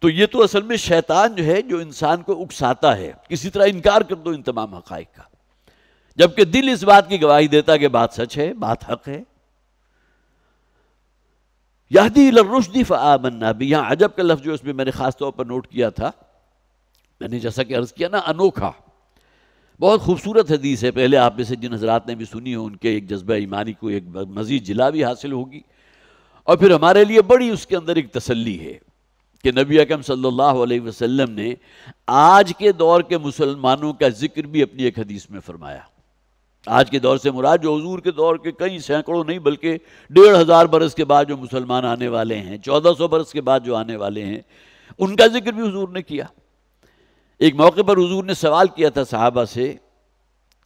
تو یہ تو اصل میں شیطان جو ہے جو انسان کو اکساتا ہے کسی طرح انکار کر دو ان تمام حقائق کا جبکہ دل اس بات کی گواہی دیتا کہ بات سچ ہے بات حق ہے یادی بھی یہاں عجب کا لفظ جو اس میں میں نے خاص طور پر نوٹ کیا تھا میں نے جیسا کہ عرض کیا نا انوکھا بہت خوبصورت حدیث ہے پہلے آپ میں سے جن حضرات نے بھی سنی ہو ان کے ایک جذبہ ایمانی کو ایک مزید جلا بھی حاصل ہوگی اور پھر ہمارے لیے بڑی اس کے اندر ایک تسلی ہے کہ نبی اکم صلی اللہ علیہ وسلم نے آج کے دور کے مسلمانوں کا ذکر بھی اپنی ایک حدیث میں فرمایا آج کے دور سے مراد جو حضور کے دور کے کئی سینکڑوں نہیں بلکہ ڈیڑھ ہزار برس کے بعد جو مسلمان آنے والے ہیں چودہ سو برس کے بعد جو آنے والے ہیں ان کا ذکر بھی حضور نے کیا ایک موقع پر حضور نے سوال کیا تھا صحابہ سے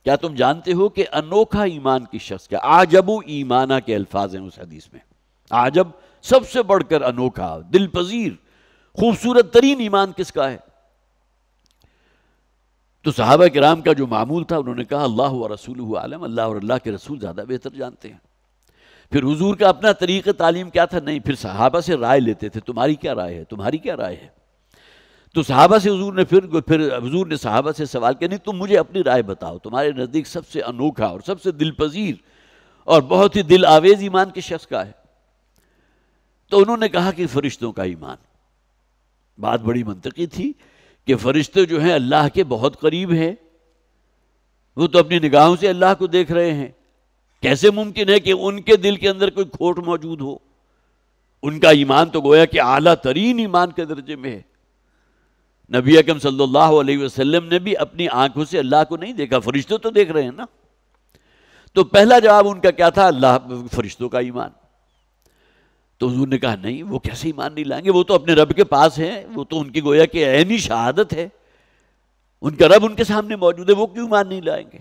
کیا تم جانتے ہو کہ انوکھا ایمان کی شخص آجب و ایمانہ کے الفاظ ہیں اس حدیث میں آجب سب سے بڑھ کر انوکھا دل پذیر خوبصورت ترین ایمان کس کا ہے تو صحابہ کرام کا جو معمول تھا انہوں نے کہا اللہ و رسول عالم اللہ اور اللہ کے رسول زیادہ بہتر جانتے ہیں پھر حضور کا اپنا طریقہ تعلیم کیا تھا نہیں پھر صحابہ سے رائے لیتے تھے تمہاری کیا رائے ہے تمہاری کیا رائے ہے تو صحابہ سے حضور نے پھر پھر حضور نے صحابہ سے سوال کیا نہیں تم مجھے اپنی رائے بتاؤ تمہارے نزدیک سب سے انوکھا اور سب سے دل پذیر اور بہت ہی دل آویز ایمان کے شخص کا ہے تو انہوں نے کہا کہ فرشتوں کا ایمان بات بڑی منطقی تھی کہ فرشتے جو ہیں اللہ کے بہت قریب ہیں وہ تو اپنی نگاہوں سے اللہ کو دیکھ رہے ہیں کیسے ممکن ہے کہ ان کے دل کے اندر کوئی کھوٹ موجود ہو ان کا ایمان تو گویا کہ اعلیٰ ترین ایمان کے درجے میں ہے نبی اکم صلی اللہ علیہ وسلم نے بھی اپنی آنکھوں سے اللہ کو نہیں دیکھا فرشتوں تو دیکھ رہے ہیں نا تو پہلا جواب ان کا کیا تھا اللہ فرشتوں کا ایمان تو حضور نے کہا نہیں وہ کیسے ایمان نہیں لائیں گے وہ تو اپنے رب کے پاس ہیں وہ تو ان کی گویا کہ عینی شہادت ہے ان کا رب ان کے سامنے موجود ہے وہ کیوں ایمان نہیں لائیں گے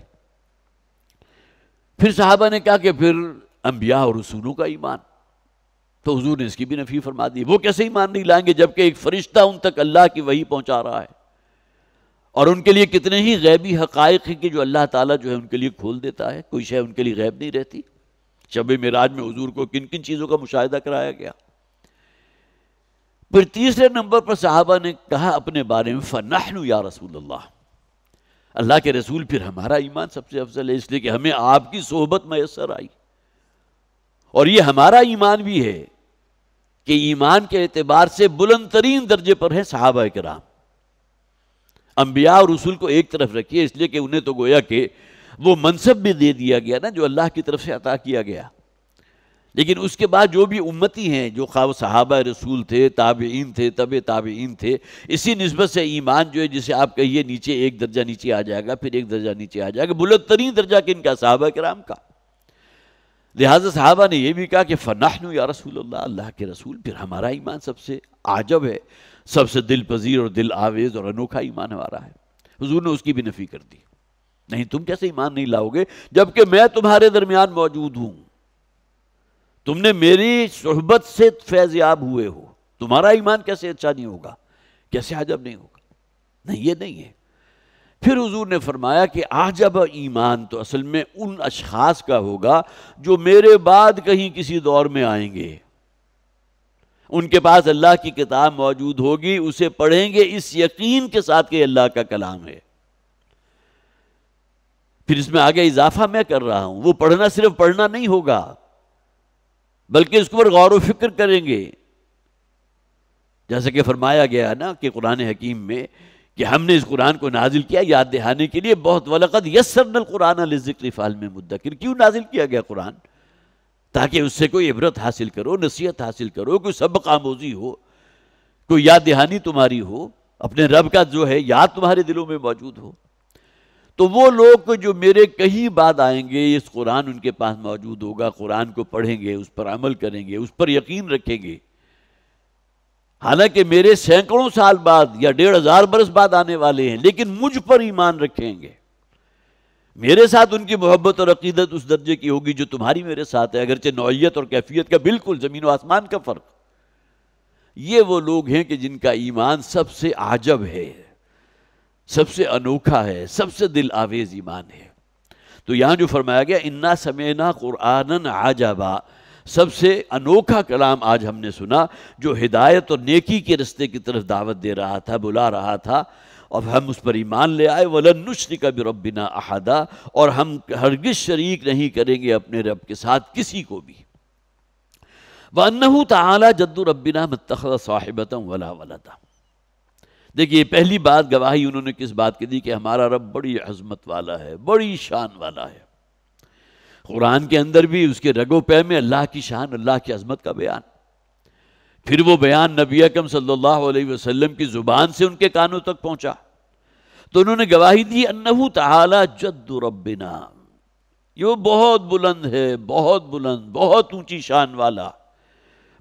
پھر صحابہ نے کہا کہ پھر انبیاء اور رسولوں کا ایمان تو حضور نے اس کی بھی نفی فرما دی وہ کیسے ہی مان نہیں لائیں گے جبکہ ایک فرشتہ ان تک اللہ کی وہی پہنچا رہا ہے اور ان کے لیے کتنے ہی غیبی حقائق ہیں کہ جو اللہ تعالیٰ جو ہے ان ان کے کے لیے لیے کھول دیتا ہے کوئی شے غیب نہیں رہتی شب معراج میں حضور کو کن کن چیزوں کا مشاہدہ کرایا گیا پھر تیسرے نمبر پر صحابہ نے کہا اپنے بارے میں یا رسول اللہ اللہ کے رسول پھر ہمارا ایمان سب سے افضل ہے اس لیے کہ ہمیں آپ کی صحبت میسر آئی اور یہ ہمارا ایمان بھی ہے کہ ایمان کے اعتبار سے بلند ترین درجے پر ہیں صحابہ کرام انبیاء اور رسول کو ایک طرف رکھیے اس لیے کہ انہیں تو گویا کہ وہ منصب بھی دے دیا گیا نا جو اللہ کی طرف سے عطا کیا گیا لیکن اس کے بعد جو بھی امتی ہیں جو خواب صحابہ رسول تھے تابعین تھے طب تابعین تھے اسی نسبت سے ایمان جو ہے جسے آپ کہیے نیچے ایک درجہ نیچے آ جائے گا پھر ایک درجہ نیچے آ جائے گا بلند ترین درجہ کن کا صحابہ کرام کا لہٰذا صحابہ نے یہ بھی کہا کہ یا رسول اللہ اللہ کے رسول پھر ہمارا ایمان سب سے عجب ہے سب سے دل پذیر اور دل آویز اور انوکھا ایمان ہمارا ہے حضور نے اس کی بھی نفی کر دی نہیں تم کیسے ایمان نہیں لاؤ گے جبکہ میں تمہارے درمیان موجود ہوں تم نے میری صحبت سے فیضیاب ہوئے ہو تمہارا ایمان کیسے اچھا نہیں ہوگا کیسے عجب نہیں ہوگا نہیں یہ نہیں ہے پھر حضور نے فرمایا کہ آجب ایمان تو اصل میں ان اشخاص کا ہوگا جو میرے بعد کہیں کسی دور میں آئیں گے ان کے پاس اللہ کی کتاب موجود ہوگی اسے پڑھیں گے اس یقین کے ساتھ کہ اللہ کا کلام ہے پھر اس میں آگے اضافہ میں کر رہا ہوں وہ پڑھنا صرف پڑھنا نہیں ہوگا بلکہ اس کے اوپر غور و فکر کریں گے جیسا کہ فرمایا گیا نا کہ قرآن حکیم میں کہ ہم نے اس قرآن کو نازل کیا یاد دہانے کے لیے بہت ولقد یسرن القرآن القرآن لزک رفال میں مدکر کیوں نازل کیا گیا قرآن تاکہ اس سے کوئی عبرت حاصل کرو نصیحت حاصل کرو کوئی سبق آموزی ہو کوئی یاد دہانی تمہاری ہو اپنے رب کا جو ہے یاد تمہارے دلوں میں موجود ہو تو وہ لوگ جو میرے کہیں بعد آئیں گے اس قرآن ان کے پاس موجود ہوگا قرآن کو پڑھیں گے اس پر عمل کریں گے اس پر یقین رکھیں گے حالانکہ میرے سینکڑوں سال بعد یا ڈیڑھ ہزار برس بعد آنے والے ہیں لیکن مجھ پر ایمان رکھیں گے میرے ساتھ ان کی محبت اور عقیدت اس درجے کی ہوگی جو تمہاری میرے ساتھ ہے اگرچہ نوعیت اور کیفیت کا بالکل زمین و آسمان کا فرق یہ وہ لوگ ہیں کہ جن کا ایمان سب سے عجب ہے سب سے انوکھا ہے سب سے دل آویز ایمان ہے تو یہاں جو فرمایا گیا انا سمینا قرآن عجبا سب سے انوکھا کلام آج ہم نے سنا جو ہدایت اور نیکی کے رستے کی طرف دعوت دے رہا تھا بلا رہا تھا اور ہم اس پر ایمان لے آئے ولن نشری کا بھی ربنہ اور ہم ہرگز شریک نہیں کریں گے اپنے رب کے ساتھ کسی کو بھی جَدُّ رَبِّنَا تعلیٰ صَاحِبَةً ربنا متخت دیکھیے یہ پہلی بات گواہی انہوں نے کس بات کی دی کہ ہمارا رب بڑی عظمت والا ہے بڑی شان والا ہے قرآن کے اندر بھی اس کے رگ و میں اللہ کی شان اللہ کی عظمت کا بیان پھر وہ بیان نبی اکم صلی اللہ علیہ وسلم کی زبان سے ان کے کانوں تک پہنچا تو انہوں نے گواہی دی انہو تعالی جد ربنا یہ بہت بلند ہے بہت بلند بہت اونچی شان والا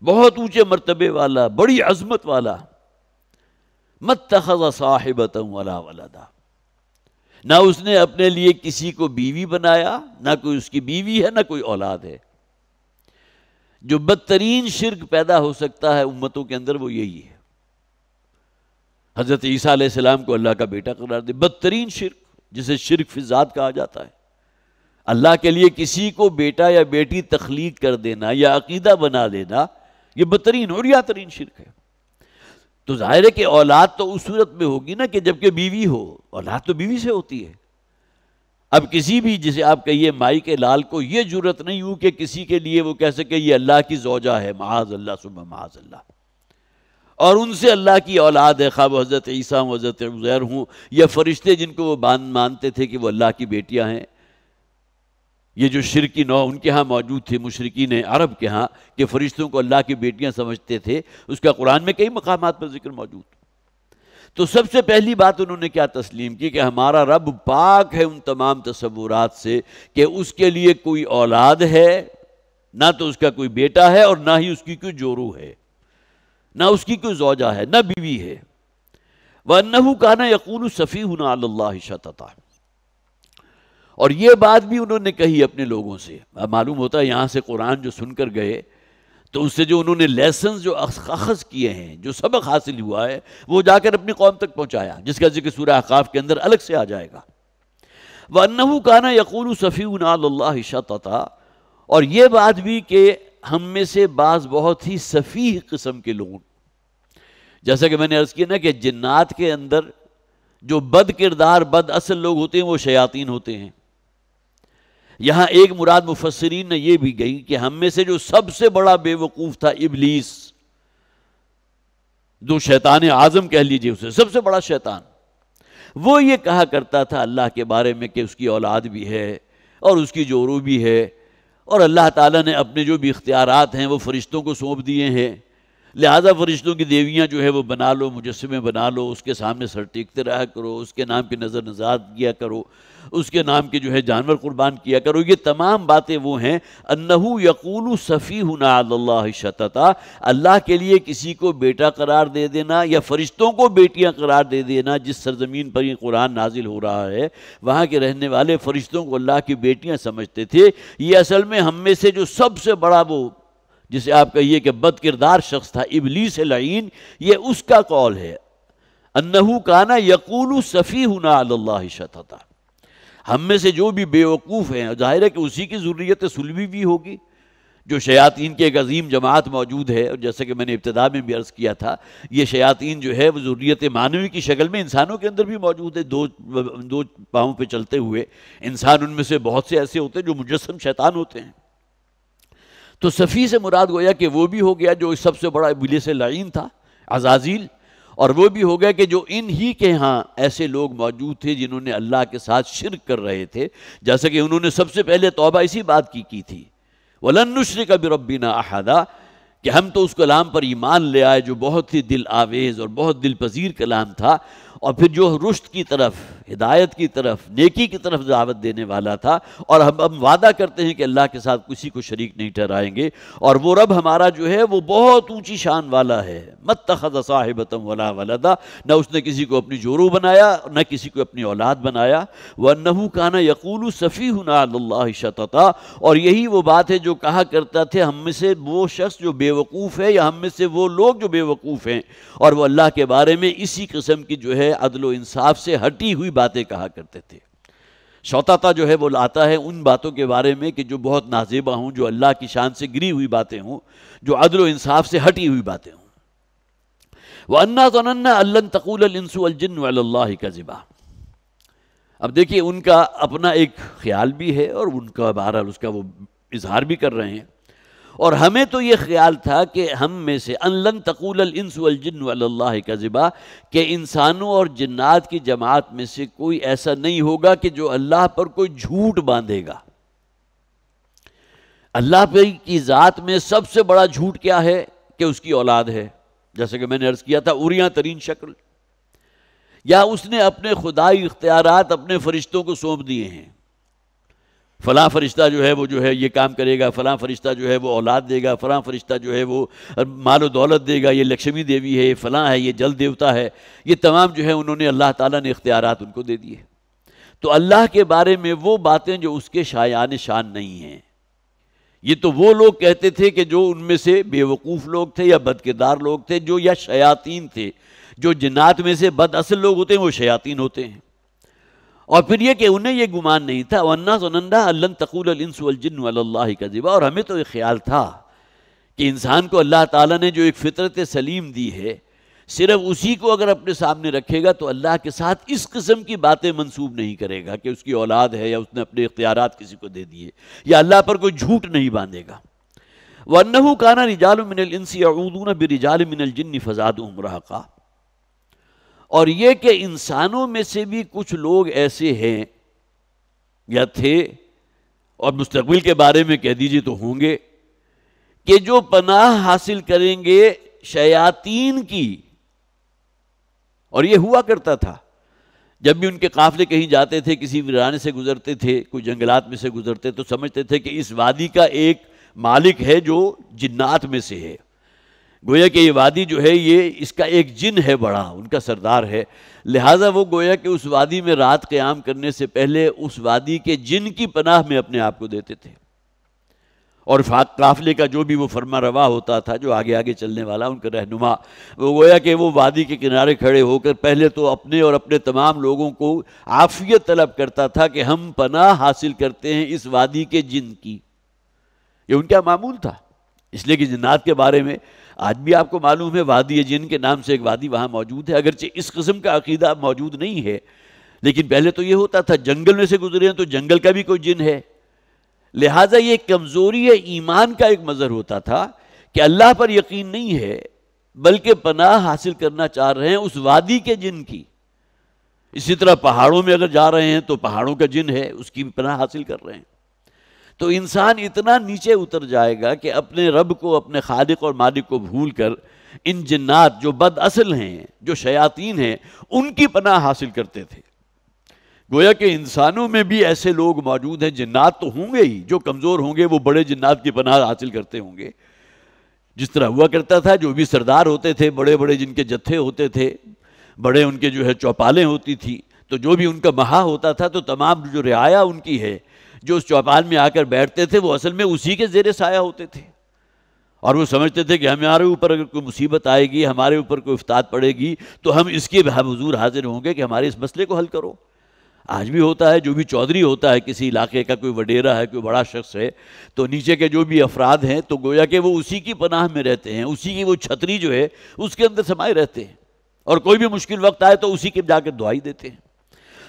بہت اونچے مرتبے والا بڑی عظمت والا مت تخذ ولا ولدہ نہ اس نے اپنے لیے کسی کو بیوی بنایا نہ کوئی اس کی بیوی ہے نہ کوئی اولاد ہے جو بدترین شرک پیدا ہو سکتا ہے امتوں کے اندر وہ یہی ہے حضرت عیسیٰ علیہ السلام کو اللہ کا بیٹا قرار دے بدترین شرک جسے شرک فضاد کہا جاتا ہے اللہ کے لیے کسی کو بیٹا یا بیٹی تخلیق کر دینا یا عقیدہ بنا دینا یہ بدترین اور یا ترین شرک ہے تو ظاہر ہے کہ اولاد تو اس صورت میں ہوگی نا کہ جب کہ بیوی ہو اولاد تو بیوی سے ہوتی ہے اب کسی بھی جسے آپ کہیے مائی کے لال کو یہ ضرورت نہیں ہو کہ کسی کے لیے وہ کہہ سکے یہ اللہ کی زوجہ ہے معاذ اللہ صبح معاذ اللہ اور ان سے اللہ کی اولاد ہے خواب حضرت عیسیٰ ہوں حضرت ہوں یا فرشتے جن کو وہ مانتے تھے کہ وہ اللہ کی بیٹیاں ہیں یہ جو شرکی نو ان کے ہاں موجود تھے مشرقین عرب کے ہاں کہ فرشتوں کو اللہ کی بیٹیاں سمجھتے تھے اس کا قرآن میں کئی مقامات پر ذکر موجود تو سب سے پہلی بات انہوں نے کیا تسلیم کی کہ ہمارا رب پاک ہے ان تمام تصورات سے کہ اس کے لیے کوئی اولاد ہے نہ تو اس کا کوئی بیٹا ہے اور نہ ہی اس کی کوئی جورو ہے نہ اس کی کوئی زوجہ ہے نہ بیوی ہے وہ انحو کہنا یقون صفی ہونا اللہ اشتہ اور یہ بات بھی انہوں نے کہی اپنے لوگوں سے اب معلوم ہوتا ہے یہاں سے قرآن جو سن کر گئے تو اس سے جو انہوں نے لیسنز جو اخذ کیے ہیں جو سبق حاصل ہوا ہے وہ جا کر اپنی قوم تک پہنچایا جس کا ذکر سورہ احقاف کے اندر الگ سے آ جائے گا وہ كَانَ کانا سَفِيُنَا و صفی اور یہ بات بھی کہ ہم میں سے بعض بہت ہی صفیح قسم کے لوگوں جیسا کہ میں نے عرض کیا نا کہ جنات کے اندر جو بد کردار بد اصل لوگ ہوتے ہیں وہ شیاطین ہوتے ہیں یہاں ایک مراد مفسرین نے یہ بھی گئی کہ ہم میں سے جو سب سے بڑا بے وقوف تھا ابلیس جو شیطان اعظم کہہ لیجئے اسے سب سے بڑا شیطان وہ یہ کہا کرتا تھا اللہ کے بارے میں کہ اس کی اولاد بھی ہے اور اس کی جورو بھی ہے اور اللہ تعالیٰ نے اپنے جو بھی اختیارات ہیں وہ فرشتوں کو سونپ دیے ہیں لہٰذا فرشتوں کی دیویاں جو ہے وہ بنا لو مجسمے بنا لو اس کے سامنے سر ٹیکتے رہا کرو اس کے نام کی نظر نظاد کیا کرو اس کے نام کے جو ہے جانور قربان کیا کرو یہ تمام باتیں وہ ہیں انہو یقول صفی صفی اللہ سططا اللہ کے لیے کسی کو بیٹا قرار دے دینا یا فرشتوں کو بیٹیاں قرار دے دینا جس سرزمین پر یہ قرآن نازل ہو رہا ہے وہاں کے رہنے والے فرشتوں کو اللہ کی بیٹیاں سمجھتے تھے یہ اصل میں ہم میں سے جو سب سے بڑا وہ جسے آپ کہیے کہ بد کردار شخص تھا ابلیس لعین یہ اس کا قول ہے انہو کانا یقول صفی ہنا اللہ شاع ہم میں سے جو بھی بے وقوف ہیں ظاہر ہے کہ اسی کی ضروریت سلوی بھی ہوگی جو شیاطین کی ایک عظیم جماعت موجود ہے اور جیسے کہ میں نے ابتدا میں بھی عرض کیا تھا یہ شیاطین جو ہے وہ ضروریت معنوی کی شکل میں انسانوں کے اندر بھی موجود ہے دو پاؤں پہ چلتے ہوئے انسان ان میں سے بہت سے ایسے ہوتے ہیں جو مجسم شیطان ہوتے ہیں تو صفی سے مراد گویا کہ وہ بھی ہو گیا جو سب سے بڑا ابلیس لعین تھا عزازیل اور وہ بھی ہو گیا کہ جو ہی کے ہاں ایسے لوگ موجود تھے جنہوں نے اللہ کے ساتھ شرک کر رہے تھے جیسا کہ انہوں نے سب سے پہلے توبہ اسی بات کی کی تھی ولن نشری کا بھی کہ ہم تو اس کلام پر ایمان لے آئے جو بہت ہی دل آویز اور بہت دل پذیر کلام تھا اور پھر جو رشت کی طرف ہدایت کی طرف نیکی کی طرف دعوت دینے والا تھا اور ہم ہم وعدہ کرتے ہیں کہ اللہ کے ساتھ کسی کو شریک نہیں ٹھہرائیں گے اور وہ رب ہمارا جو ہے وہ بہت اونچی شان والا ہے مت تخذ صاحبتم ولا ولدا نہ اس نے کسی کو اپنی جورو بنایا نہ کسی کو اپنی اولاد بنایا وہ نہ کانا یقول و صفی ہُنا اللہ شططا اور یہی وہ بات ہے جو کہا کرتا تھے ہم میں سے وہ شخص جو بے وقوف ہے یا ہم میں سے وہ لوگ جو بے وقوف ہیں اور وہ اللہ کے بارے میں اسی قسم کی جو ہے عدل و انصاف سے ہٹی ہوئی باتیں کہا کرتے تھے شوتاتا جو ہے وہ لاتا ہے ان باتوں کے بارے میں کہ جو بہت نازیبہ ہوں جو اللہ کی شان سے گری ہوئی باتیں ہوں جو عدل و انصاف سے ہٹی ہوئی باتیں ہوں وہ انا اللہ تقول الانس الجن اللہ کا اب دیکھیے ان کا اپنا ایک خیال بھی ہے اور ان کا بہرحال اس کا وہ اظہار بھی کر رہے ہیں اور ہمیں تو یہ خیال تھا کہ ہم میں سے ان لن تقول والجن اللہ کا ذبا کہ انسانوں اور جنات کی جماعت میں سے کوئی ایسا نہیں ہوگا کہ جو اللہ پر کوئی جھوٹ باندھے گا اللہ پہ کی ذات میں سب سے بڑا جھوٹ کیا ہے کہ اس کی اولاد ہے جیسے کہ میں نے عرض کیا تھا اوریاں ترین شکل یا اس نے اپنے خدائی اختیارات اپنے فرشتوں کو سونپ دیے ہیں فلاں فرشتہ جو ہے وہ جو ہے یہ کام کرے گا فلاں فرشتہ جو ہے وہ اولاد دے گا فلاں فرشتہ جو ہے وہ مال و دولت دے گا یہ لکشمی دیوی ہے یہ فلاں ہے یہ جل دیوتا ہے یہ تمام جو ہے انہوں نے اللہ تعالیٰ نے اختیارات ان کو دے دیے تو اللہ کے بارے میں وہ باتیں جو اس کے شایان شان نہیں ہیں یہ تو وہ لوگ کہتے تھے کہ جو ان میں سے بے وقوف لوگ تھے یا بد کردار لوگ تھے جو یا شیاطین تھے جو جنات میں سے بد اصل لوگ ہوتے ہیں وہ شیاطین ہوتے ہیں اور پھر یہ کہ انہیں یہ گمان نہیں تھا ورنہ سنندا اللہ تقول الانس والجن اللہ کا ذبح اور ہمیں تو ایک خیال تھا کہ انسان کو اللہ تعالیٰ نے جو ایک فطرت سلیم دی ہے صرف اسی کو اگر اپنے سامنے رکھے گا تو اللہ کے ساتھ اس قسم کی باتیں منسوب نہیں کرے گا کہ اس کی اولاد ہے یا اس نے اپنے اختیارات کسی کو دے دیے یا اللہ پر کوئی جھوٹ نہیں باندھے گا ورنہ کانا رجال من الانس یعودون برجال من الجن فضاد عمرہ کا اور یہ کہ انسانوں میں سے بھی کچھ لوگ ایسے ہیں یا تھے اور مستقبل کے بارے میں کہہ دیجیے تو ہوں گے کہ جو پناہ حاصل کریں گے شیاطین کی اور یہ ہوا کرتا تھا جب بھی ان کے قافلے کہیں جاتے تھے کسی ویرانے سے گزرتے تھے کوئی جنگلات میں سے گزرتے تو سمجھتے تھے کہ اس وادی کا ایک مالک ہے جو جنات میں سے ہے گویا کہ یہ وادی جو ہے یہ اس کا ایک جن ہے بڑا ان کا سردار ہے لہٰذا وہ گویا کہ اس وادی میں رات قیام کرنے سے پہلے اس وادی کے جن کی پناہ میں اپنے آپ کو دیتے تھے اور قافلے کا جو بھی وہ فرما روا ہوتا تھا جو آگے آگے چلنے والا ان کا رہنما وہ گویا کہ وہ وادی کے کنارے کھڑے ہو کر پہلے تو اپنے اور اپنے تمام لوگوں کو آفیت طلب کرتا تھا کہ ہم پناہ حاصل کرتے ہیں اس وادی کے جن کی یہ ان کا معمول تھا اس لیے کہ جنات کے بارے میں آج بھی آپ کو معلوم ہے وادی جن کے نام سے ایک وادی وہاں موجود ہے اگرچہ اس قسم کا عقیدہ موجود نہیں ہے لیکن پہلے تو یہ ہوتا تھا جنگل میں سے گزرے ہیں تو جنگل کا بھی کوئی جن ہے لہٰذا یہ کمزوری ایمان کا ایک مظہر ہوتا تھا کہ اللہ پر یقین نہیں ہے بلکہ پناہ حاصل کرنا چاہ رہے ہیں اس وادی کے جن کی اسی طرح پہاڑوں میں اگر جا رہے ہیں تو پہاڑوں کا جن ہے اس کی بھی پناہ حاصل کر رہے ہیں تو انسان اتنا نیچے اتر جائے گا کہ اپنے رب کو اپنے خالق اور مالک کو بھول کر ان جنات جو بد اصل ہیں جو شیاطین ہیں ان کی پناہ حاصل کرتے تھے گویا کہ انسانوں میں بھی ایسے لوگ موجود ہیں جنات تو ہوں گے ہی جو کمزور ہوں گے وہ بڑے جنات کی پناہ حاصل کرتے ہوں گے جس طرح ہوا کرتا تھا جو بھی سردار ہوتے تھے بڑے بڑے جن کے جتھے ہوتے تھے بڑے ان کے جو ہے چوپالیں ہوتی تھیں تو جو بھی ان کا مہا ہوتا تھا تو تمام جو رعایا ان کی ہے جو اس چوپال میں آ کر بیٹھتے تھے وہ اصل میں اسی کے زیر سایہ ہوتے تھے اور وہ سمجھتے تھے کہ ہمارے اوپر اگر کوئی مصیبت آئے گی ہمارے اوپر کوئی افتاد پڑے گی تو ہم اس کے حضور حاضر ہوں گے کہ ہمارے اس مسئلے کو حل کرو آج بھی ہوتا ہے جو بھی چودھری ہوتا ہے کسی علاقے کا کوئی وڈیرا ہے کوئی بڑا شخص ہے تو نیچے کے جو بھی افراد ہیں تو گویا کہ وہ اسی کی پناہ میں رہتے ہیں اسی کی وہ چھتری جو ہے اس کے اندر سمائے رہتے ہیں اور کوئی بھی مشکل وقت آئے تو اسی کے جا کے دعائی دیتے ہیں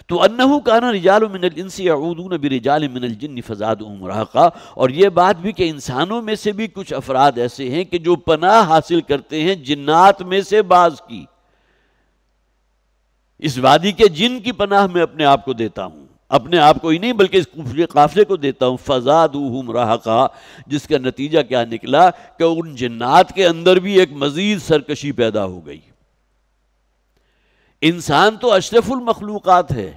تو انہو کانا رجال من الانس یعودون برجال من الجن امراح کا اور یہ بات بھی کہ انسانوں میں سے بھی کچھ افراد ایسے ہیں کہ جو پناہ حاصل کرتے ہیں جنات میں سے بعض کی اس وادی کے جن کی پناہ میں اپنے آپ کو دیتا ہوں اپنے آپ کو ہی نہیں بلکہ اس قافلے کو دیتا ہوں فزادوہم رہقا جس کا نتیجہ کیا نکلا کہ ان جنات کے اندر بھی ایک مزید سرکشی پیدا ہو گئی انسان تو اشرف المخلوقات ہے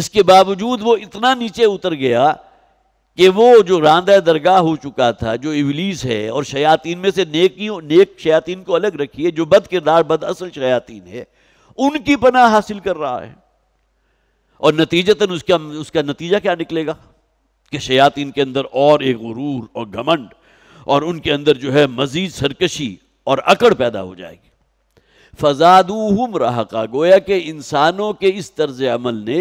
اس کے باوجود وہ اتنا نیچے اتر گیا کہ وہ جو راندہ درگاہ ہو چکا تھا جو ابلیس ہے اور شیاطین میں سے نیکیوں نیک شیاطین کو الگ رکھیے جو بد کردار بد اصل شیاطین ہے ان کی پناہ حاصل کر رہا ہے اور نتیجتاً اس کا اس کا نتیجہ کیا نکلے گا کہ شیاطین کے اندر اور ایک غرور اور گھمنڈ اور ان کے اندر جو ہے مزید سرکشی اور اکڑ پیدا ہو جائے گی فضاد گویا کہ انسانوں کے اس طرز عمل نے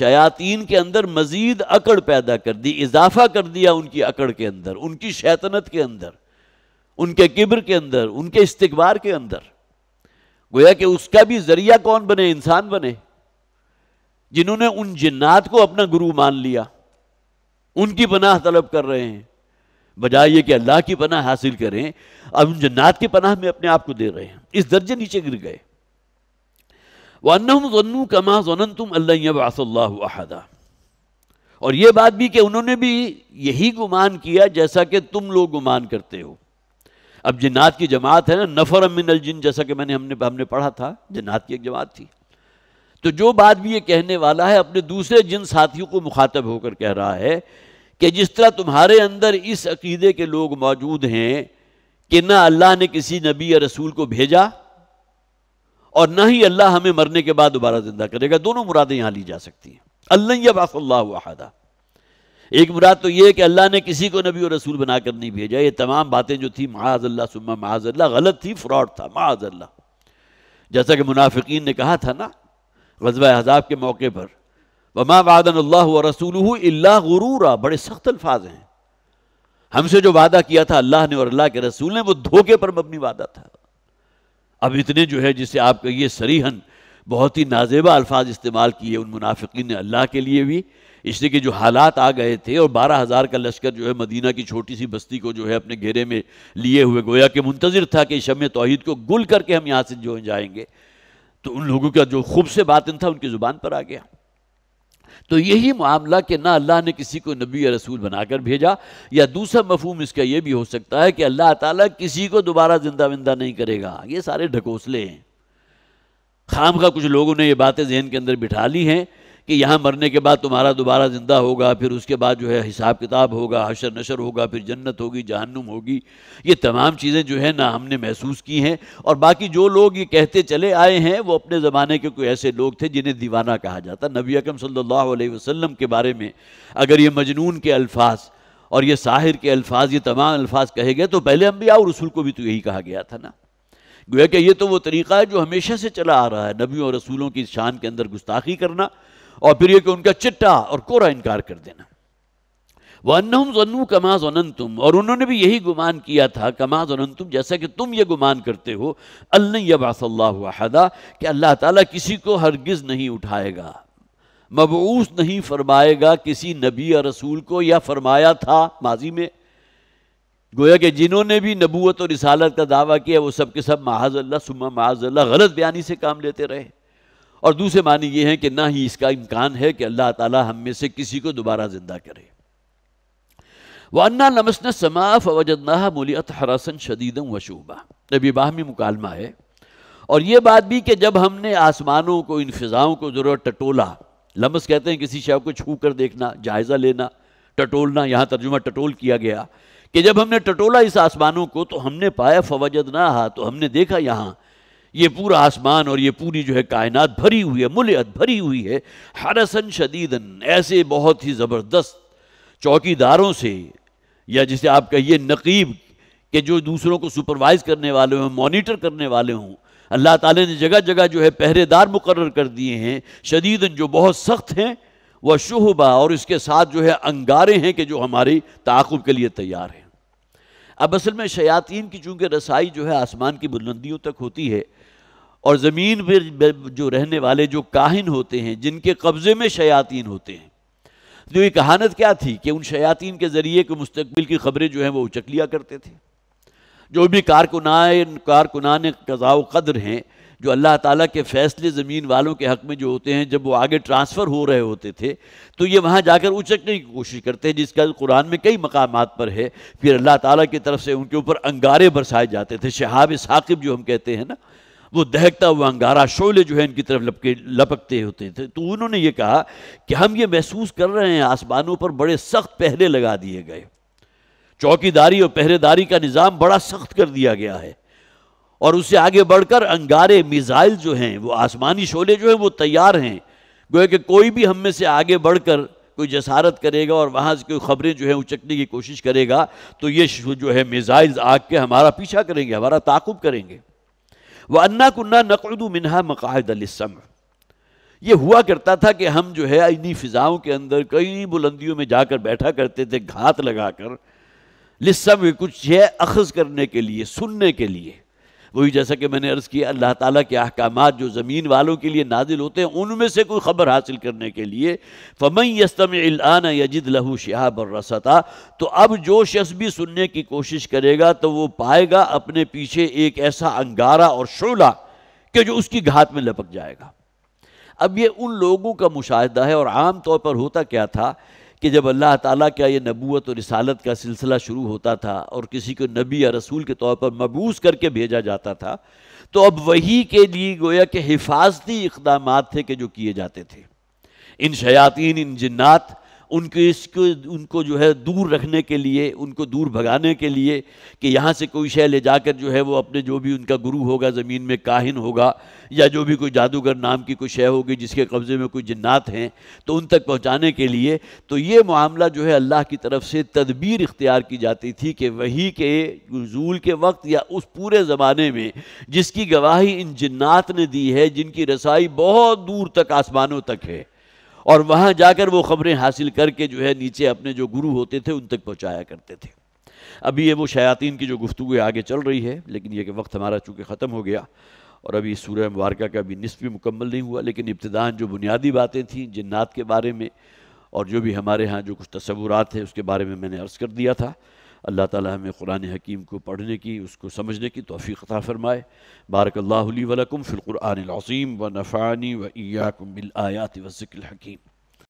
شیاطین کے اندر مزید اکڑ پیدا کر دی اضافہ کر دیا ان کی اکڑ کے اندر ان کی شیطنت کے اندر ان کے قبر کے اندر ان کے استقبار کے اندر گویا کہ اس کا بھی ذریعہ کون بنے انسان بنے جنہوں نے ان جنات کو اپنا گرو مان لیا ان کی پناہ طلب کر رہے ہیں بجائے یہ کہ اللہ کی پناہ حاصل کریں اب ان جنات کی پناہ میں اپنے آپ کو دے رہے ہیں اس درجے نیچے گر گئے وَأَنَّهُمْ ظَنُّوا كَمَا ظَنَنْتُمْ أَلَّا يَبْعَثَ اللَّهُ أَحَدًا اور یہ بات بھی کہ انہوں نے بھی یہی گمان کیا جیسا کہ تم لوگ گمان کرتے ہو اب جنات کی جماعت ہے نا نفر من الجن جیسا کہ میں نے ہم نے ہم نے پڑھا تھا جنات کی ایک جماعت تھی تو جو بات بھی یہ کہنے والا ہے اپنے دوسرے جن ساتھیوں کو مخاطب ہو کر کہہ رہا ہے کہ جس طرح تمہارے اندر اس عقیدے کے لوگ موجود ہیں کہ نہ اللہ نے کسی نبی یا رسول کو بھیجا اور نہ ہی اللہ ہمیں مرنے کے بعد دوبارہ زندہ کرے گا دونوں مرادیں یہاں لی جا سکتی ہیں اللہ باخ اللہ واحدہ ایک مراد تو یہ کہ اللہ نے کسی کو نبی اور رسول بنا کر نہیں بھیجا یہ تمام باتیں جو تھی معاذ اللہ سما معاذ اللہ غلط تھی فراڈ تھا معاذ اللہ جیسا کہ منافقین نے کہا تھا نا غزوہ حذاب کے موقع پر وما وعدن اللہ رسول اللہ غرورا بڑے سخت الفاظ ہیں ہم سے جو وعدہ کیا تھا اللہ نے اور اللہ کے رسول نے وہ دھوکے پر مبنی وعدہ تھا اب اتنے جو ہے جسے آپ کہیے سریحن بہت ہی نازیبہ الفاظ استعمال کیے ان منافقین نے اللہ کے لیے بھی اس لیے کہ جو حالات آ گئے تھے اور بارہ ہزار کا لشکر جو ہے مدینہ کی چھوٹی سی بستی کو جو ہے اپنے گھیرے میں لیے ہوئے گویا کہ منتظر تھا کہ شم توحید کو گل کر کے ہم یہاں سے جو جائیں گے تو ان لوگوں کا جو خوب سے باطن تھا ان کی زبان پر آ گیا تو یہی معاملہ کہ نہ اللہ نے کسی کو نبی یا رسول بنا کر بھیجا یا دوسرا مفہوم اس کا یہ بھی ہو سکتا ہے کہ اللہ تعالیٰ کسی کو دوبارہ زندہ وندہ نہیں کرے گا یہ سارے ڈھکوسلے ہیں خام کا کچھ لوگوں نے یہ باتیں ذہن کے اندر بٹھا لی ہیں کہ یہاں مرنے کے بعد تمہارا دوبارہ زندہ ہوگا پھر اس کے بعد جو ہے حساب کتاب ہوگا حشر نشر ہوگا پھر جنت ہوگی جہنم ہوگی یہ تمام چیزیں جو ہے نا ہم نے محسوس کی ہیں اور باقی جو لوگ یہ کہتے چلے آئے ہیں وہ اپنے زمانے کے کوئی ایسے لوگ تھے جنہیں دیوانہ کہا جاتا نبی اکم صلی اللہ علیہ وسلم کے بارے میں اگر یہ مجنون کے الفاظ اور یہ ساحر کے الفاظ یہ تمام الفاظ کہے گئے تو پہلے انبیاء اور رسول کو بھی تو یہی کہا گیا تھا نا گویا کہ یہ تو وہ طریقہ ہے جو ہمیشہ سے چلا آ رہا ہے نبیوں اور رسولوں کی شان کے اندر گستاخی کرنا اور پھر یہ کہ ان کا چٹا اور کورا انکار کر دینا ظَنَنْتُمْ اور انہوں نے بھی یہی گمان کیا تھا کہ تم یہ گمان کرتے ہو اللہ يَبْعَثَ اللَّهُ صلی کہ اللہ تعالیٰ کسی کو ہرگز نہیں اٹھائے گا مبعوث نہیں فرمائے گا کسی نبی یا رسول کو یا فرمایا تھا ماضی میں گویا کہ جنہوں نے بھی نبوت اور رسالت کا دعویٰ کیا وہ سب کے سب معاذ اللہ سما معاذ اللہ غلط بیانی سے کام لیتے رہے اور دوسرے معنی یہ ہے کہ نہ ہی اس کا امکان ہے کہ اللہ تعالیٰ ہم میں سے کسی کو دوبارہ زندہ کرے باہمی مکالمہ ہے اور یہ بات بھی کہ جب ہم نے آسمانوں کو ان فضاؤں کو ضرور ٹٹولا لمس کہتے ہیں کسی شے کو چھو کر دیکھنا جائزہ لینا ٹٹولنا یہاں ترجمہ ٹٹول کیا گیا کہ جب ہم نے ٹٹولا اس آسمانوں کو تو ہم نے پایا فوجد نہا تو ہم نے دیکھا یہاں یہ پورا آسمان اور یہ پوری جو ہے کائنات بھری ہوئی ہے ملعت بھری ہوئی ہے حرسن شدیدن ایسے بہت ہی زبردست چوکی داروں سے یا جسے آپ کہیے نقیب کہ جو دوسروں کو سپروائز کرنے والے ہوں مانیٹر کرنے والے ہوں اللہ تعالیٰ نے جگہ جگہ جو ہے پہرے دار مقرر کر دیے ہیں شدیدن جو بہت سخت ہیں وہ شہبہ اور اس کے ساتھ جو ہے انگارے ہیں کہ جو ہماری تعاقب کے لیے تیار ہیں اب اصل میں شیاطین کی چونکہ رسائی جو ہے آسمان کی بلندیوں تک ہوتی ہے اور زمین پہ جو رہنے والے جو کاہن ہوتے ہیں جن کے قبضے میں شیاطین ہوتے ہیں تو یہ کہانت کیا تھی کہ ان شیاطین کے ذریعے کے مستقبل کی خبریں جو ہیں وہ اچک لیا کرتے تھے جو بھی کارکنان کارکنان قضاء و قدر ہیں جو اللہ تعالیٰ کے فیصلے زمین والوں کے حق میں جو ہوتے ہیں جب وہ آگے ٹرانسفر ہو رہے ہوتے تھے تو یہ وہاں جا کر اچکنے کی کوشش کرتے ہیں جس کا قرآن میں کئی مقامات پر ہے پھر اللہ تعالیٰ کی طرف سے ان کے اوپر انگارے برسائے جاتے تھے شہاب ثاقب جو ہم کہتے ہیں نا وہ دہکتا ہوا انگارہ شعلے جو ہے ان کی طرف لپکے لپکتے ہوتے تھے تو انہوں نے یہ کہا کہ ہم یہ محسوس کر رہے ہیں آسمانوں پر بڑے سخت پہرے لگا دیے گئے چوکی داری اور پہرے داری کا نظام بڑا سخت کر دیا گیا ہے اور اس سے آگے بڑھ کر انگارے میزائل جو ہیں وہ آسمانی شعلے جو ہیں وہ تیار ہیں گویا کہ کوئی بھی ہم میں سے آگے بڑھ کر کوئی جسارت کرے گا اور وہاں سے کوئی خبریں جو ہیں اچکنے کی کوشش کرے گا تو یہ جو ہے میزائل آگ کے ہمارا پیچھا کریں گے ہمارا تعاقب کریں گے وہ انا کنہ نقل و منہا مقاعد السم یہ ہوا کرتا تھا کہ ہم جو ہے انہی فضاؤں کے اندر کئی بلندیوں میں جا کر بیٹھا کرتے تھے گھات لگا کر لسم کچھ ہے اخذ کرنے کے لیے سننے کے لیے وہی جیسا کہ میں نے عرض کیا اللہ تعالیٰ کے احکامات جو زمین والوں کے لیے نازل ہوتے ہیں ان میں سے کوئی خبر حاصل کرنے کے لیے یستم الان یجد لہو شہاب اور تو اب جو شخص بھی سننے کی کوشش کرے گا تو وہ پائے گا اپنے پیچھے ایک ایسا انگارہ اور شعلہ کہ جو اس کی گھات میں لپک جائے گا اب یہ ان لوگوں کا مشاہدہ ہے اور عام طور پر ہوتا کیا تھا کہ جب اللہ تعالیٰ کا یہ نبوت اور رسالت کا سلسلہ شروع ہوتا تھا اور کسی کو نبی یا رسول کے طور پر مبوس کر کے بھیجا جاتا تھا تو اب وہی کے لیے گویا کہ حفاظتی اقدامات تھے کہ جو کیے جاتے تھے ان شیاطین ان جنات ان کے اس کو ان کو جو ہے دور رکھنے کے لیے ان کو دور بھگانے کے لیے کہ یہاں سے کوئی شے لے جا کر جو ہے وہ اپنے جو بھی ان کا گرو ہوگا زمین میں کاہن ہوگا یا جو بھی کوئی جادوگر نام کی کوئی شے ہوگی جس کے قبضے میں کوئی جنات ہیں تو ان تک پہنچانے کے لیے تو یہ معاملہ جو ہے اللہ کی طرف سے تدبیر اختیار کی جاتی تھی کہ وہی کے نزول کے وقت یا اس پورے زمانے میں جس کی گواہی ان جنات نے دی ہے جن کی رسائی بہت دور تک آسمانوں تک ہے اور وہاں جا کر وہ خبریں حاصل کر کے جو ہے نیچے اپنے جو گرو ہوتے تھے ان تک پہنچایا کرتے تھے ابھی یہ وہ شیاطین کی جو گفتگو آگے چل رہی ہے لیکن یہ کہ وقت ہمارا چونکہ ختم ہو گیا اور ابھی سورہ مبارکہ کا بھی نصف بھی مکمل نہیں ہوا لیکن ابتدان جو بنیادی باتیں تھیں جنات کے بارے میں اور جو بھی ہمارے ہاں جو کچھ تصورات ہیں اس کے بارے میں میں نے عرض کر دیا تھا اللہ تعالی ہمیں قرآن حکیم کو پڑھنے کی اس کو سمجھنے کی توفیق عطا فرمائے بارک اللہ لی ولکم القرآن العظیم و نفعانی و ایاکم بالآیات و ذکر الحکیم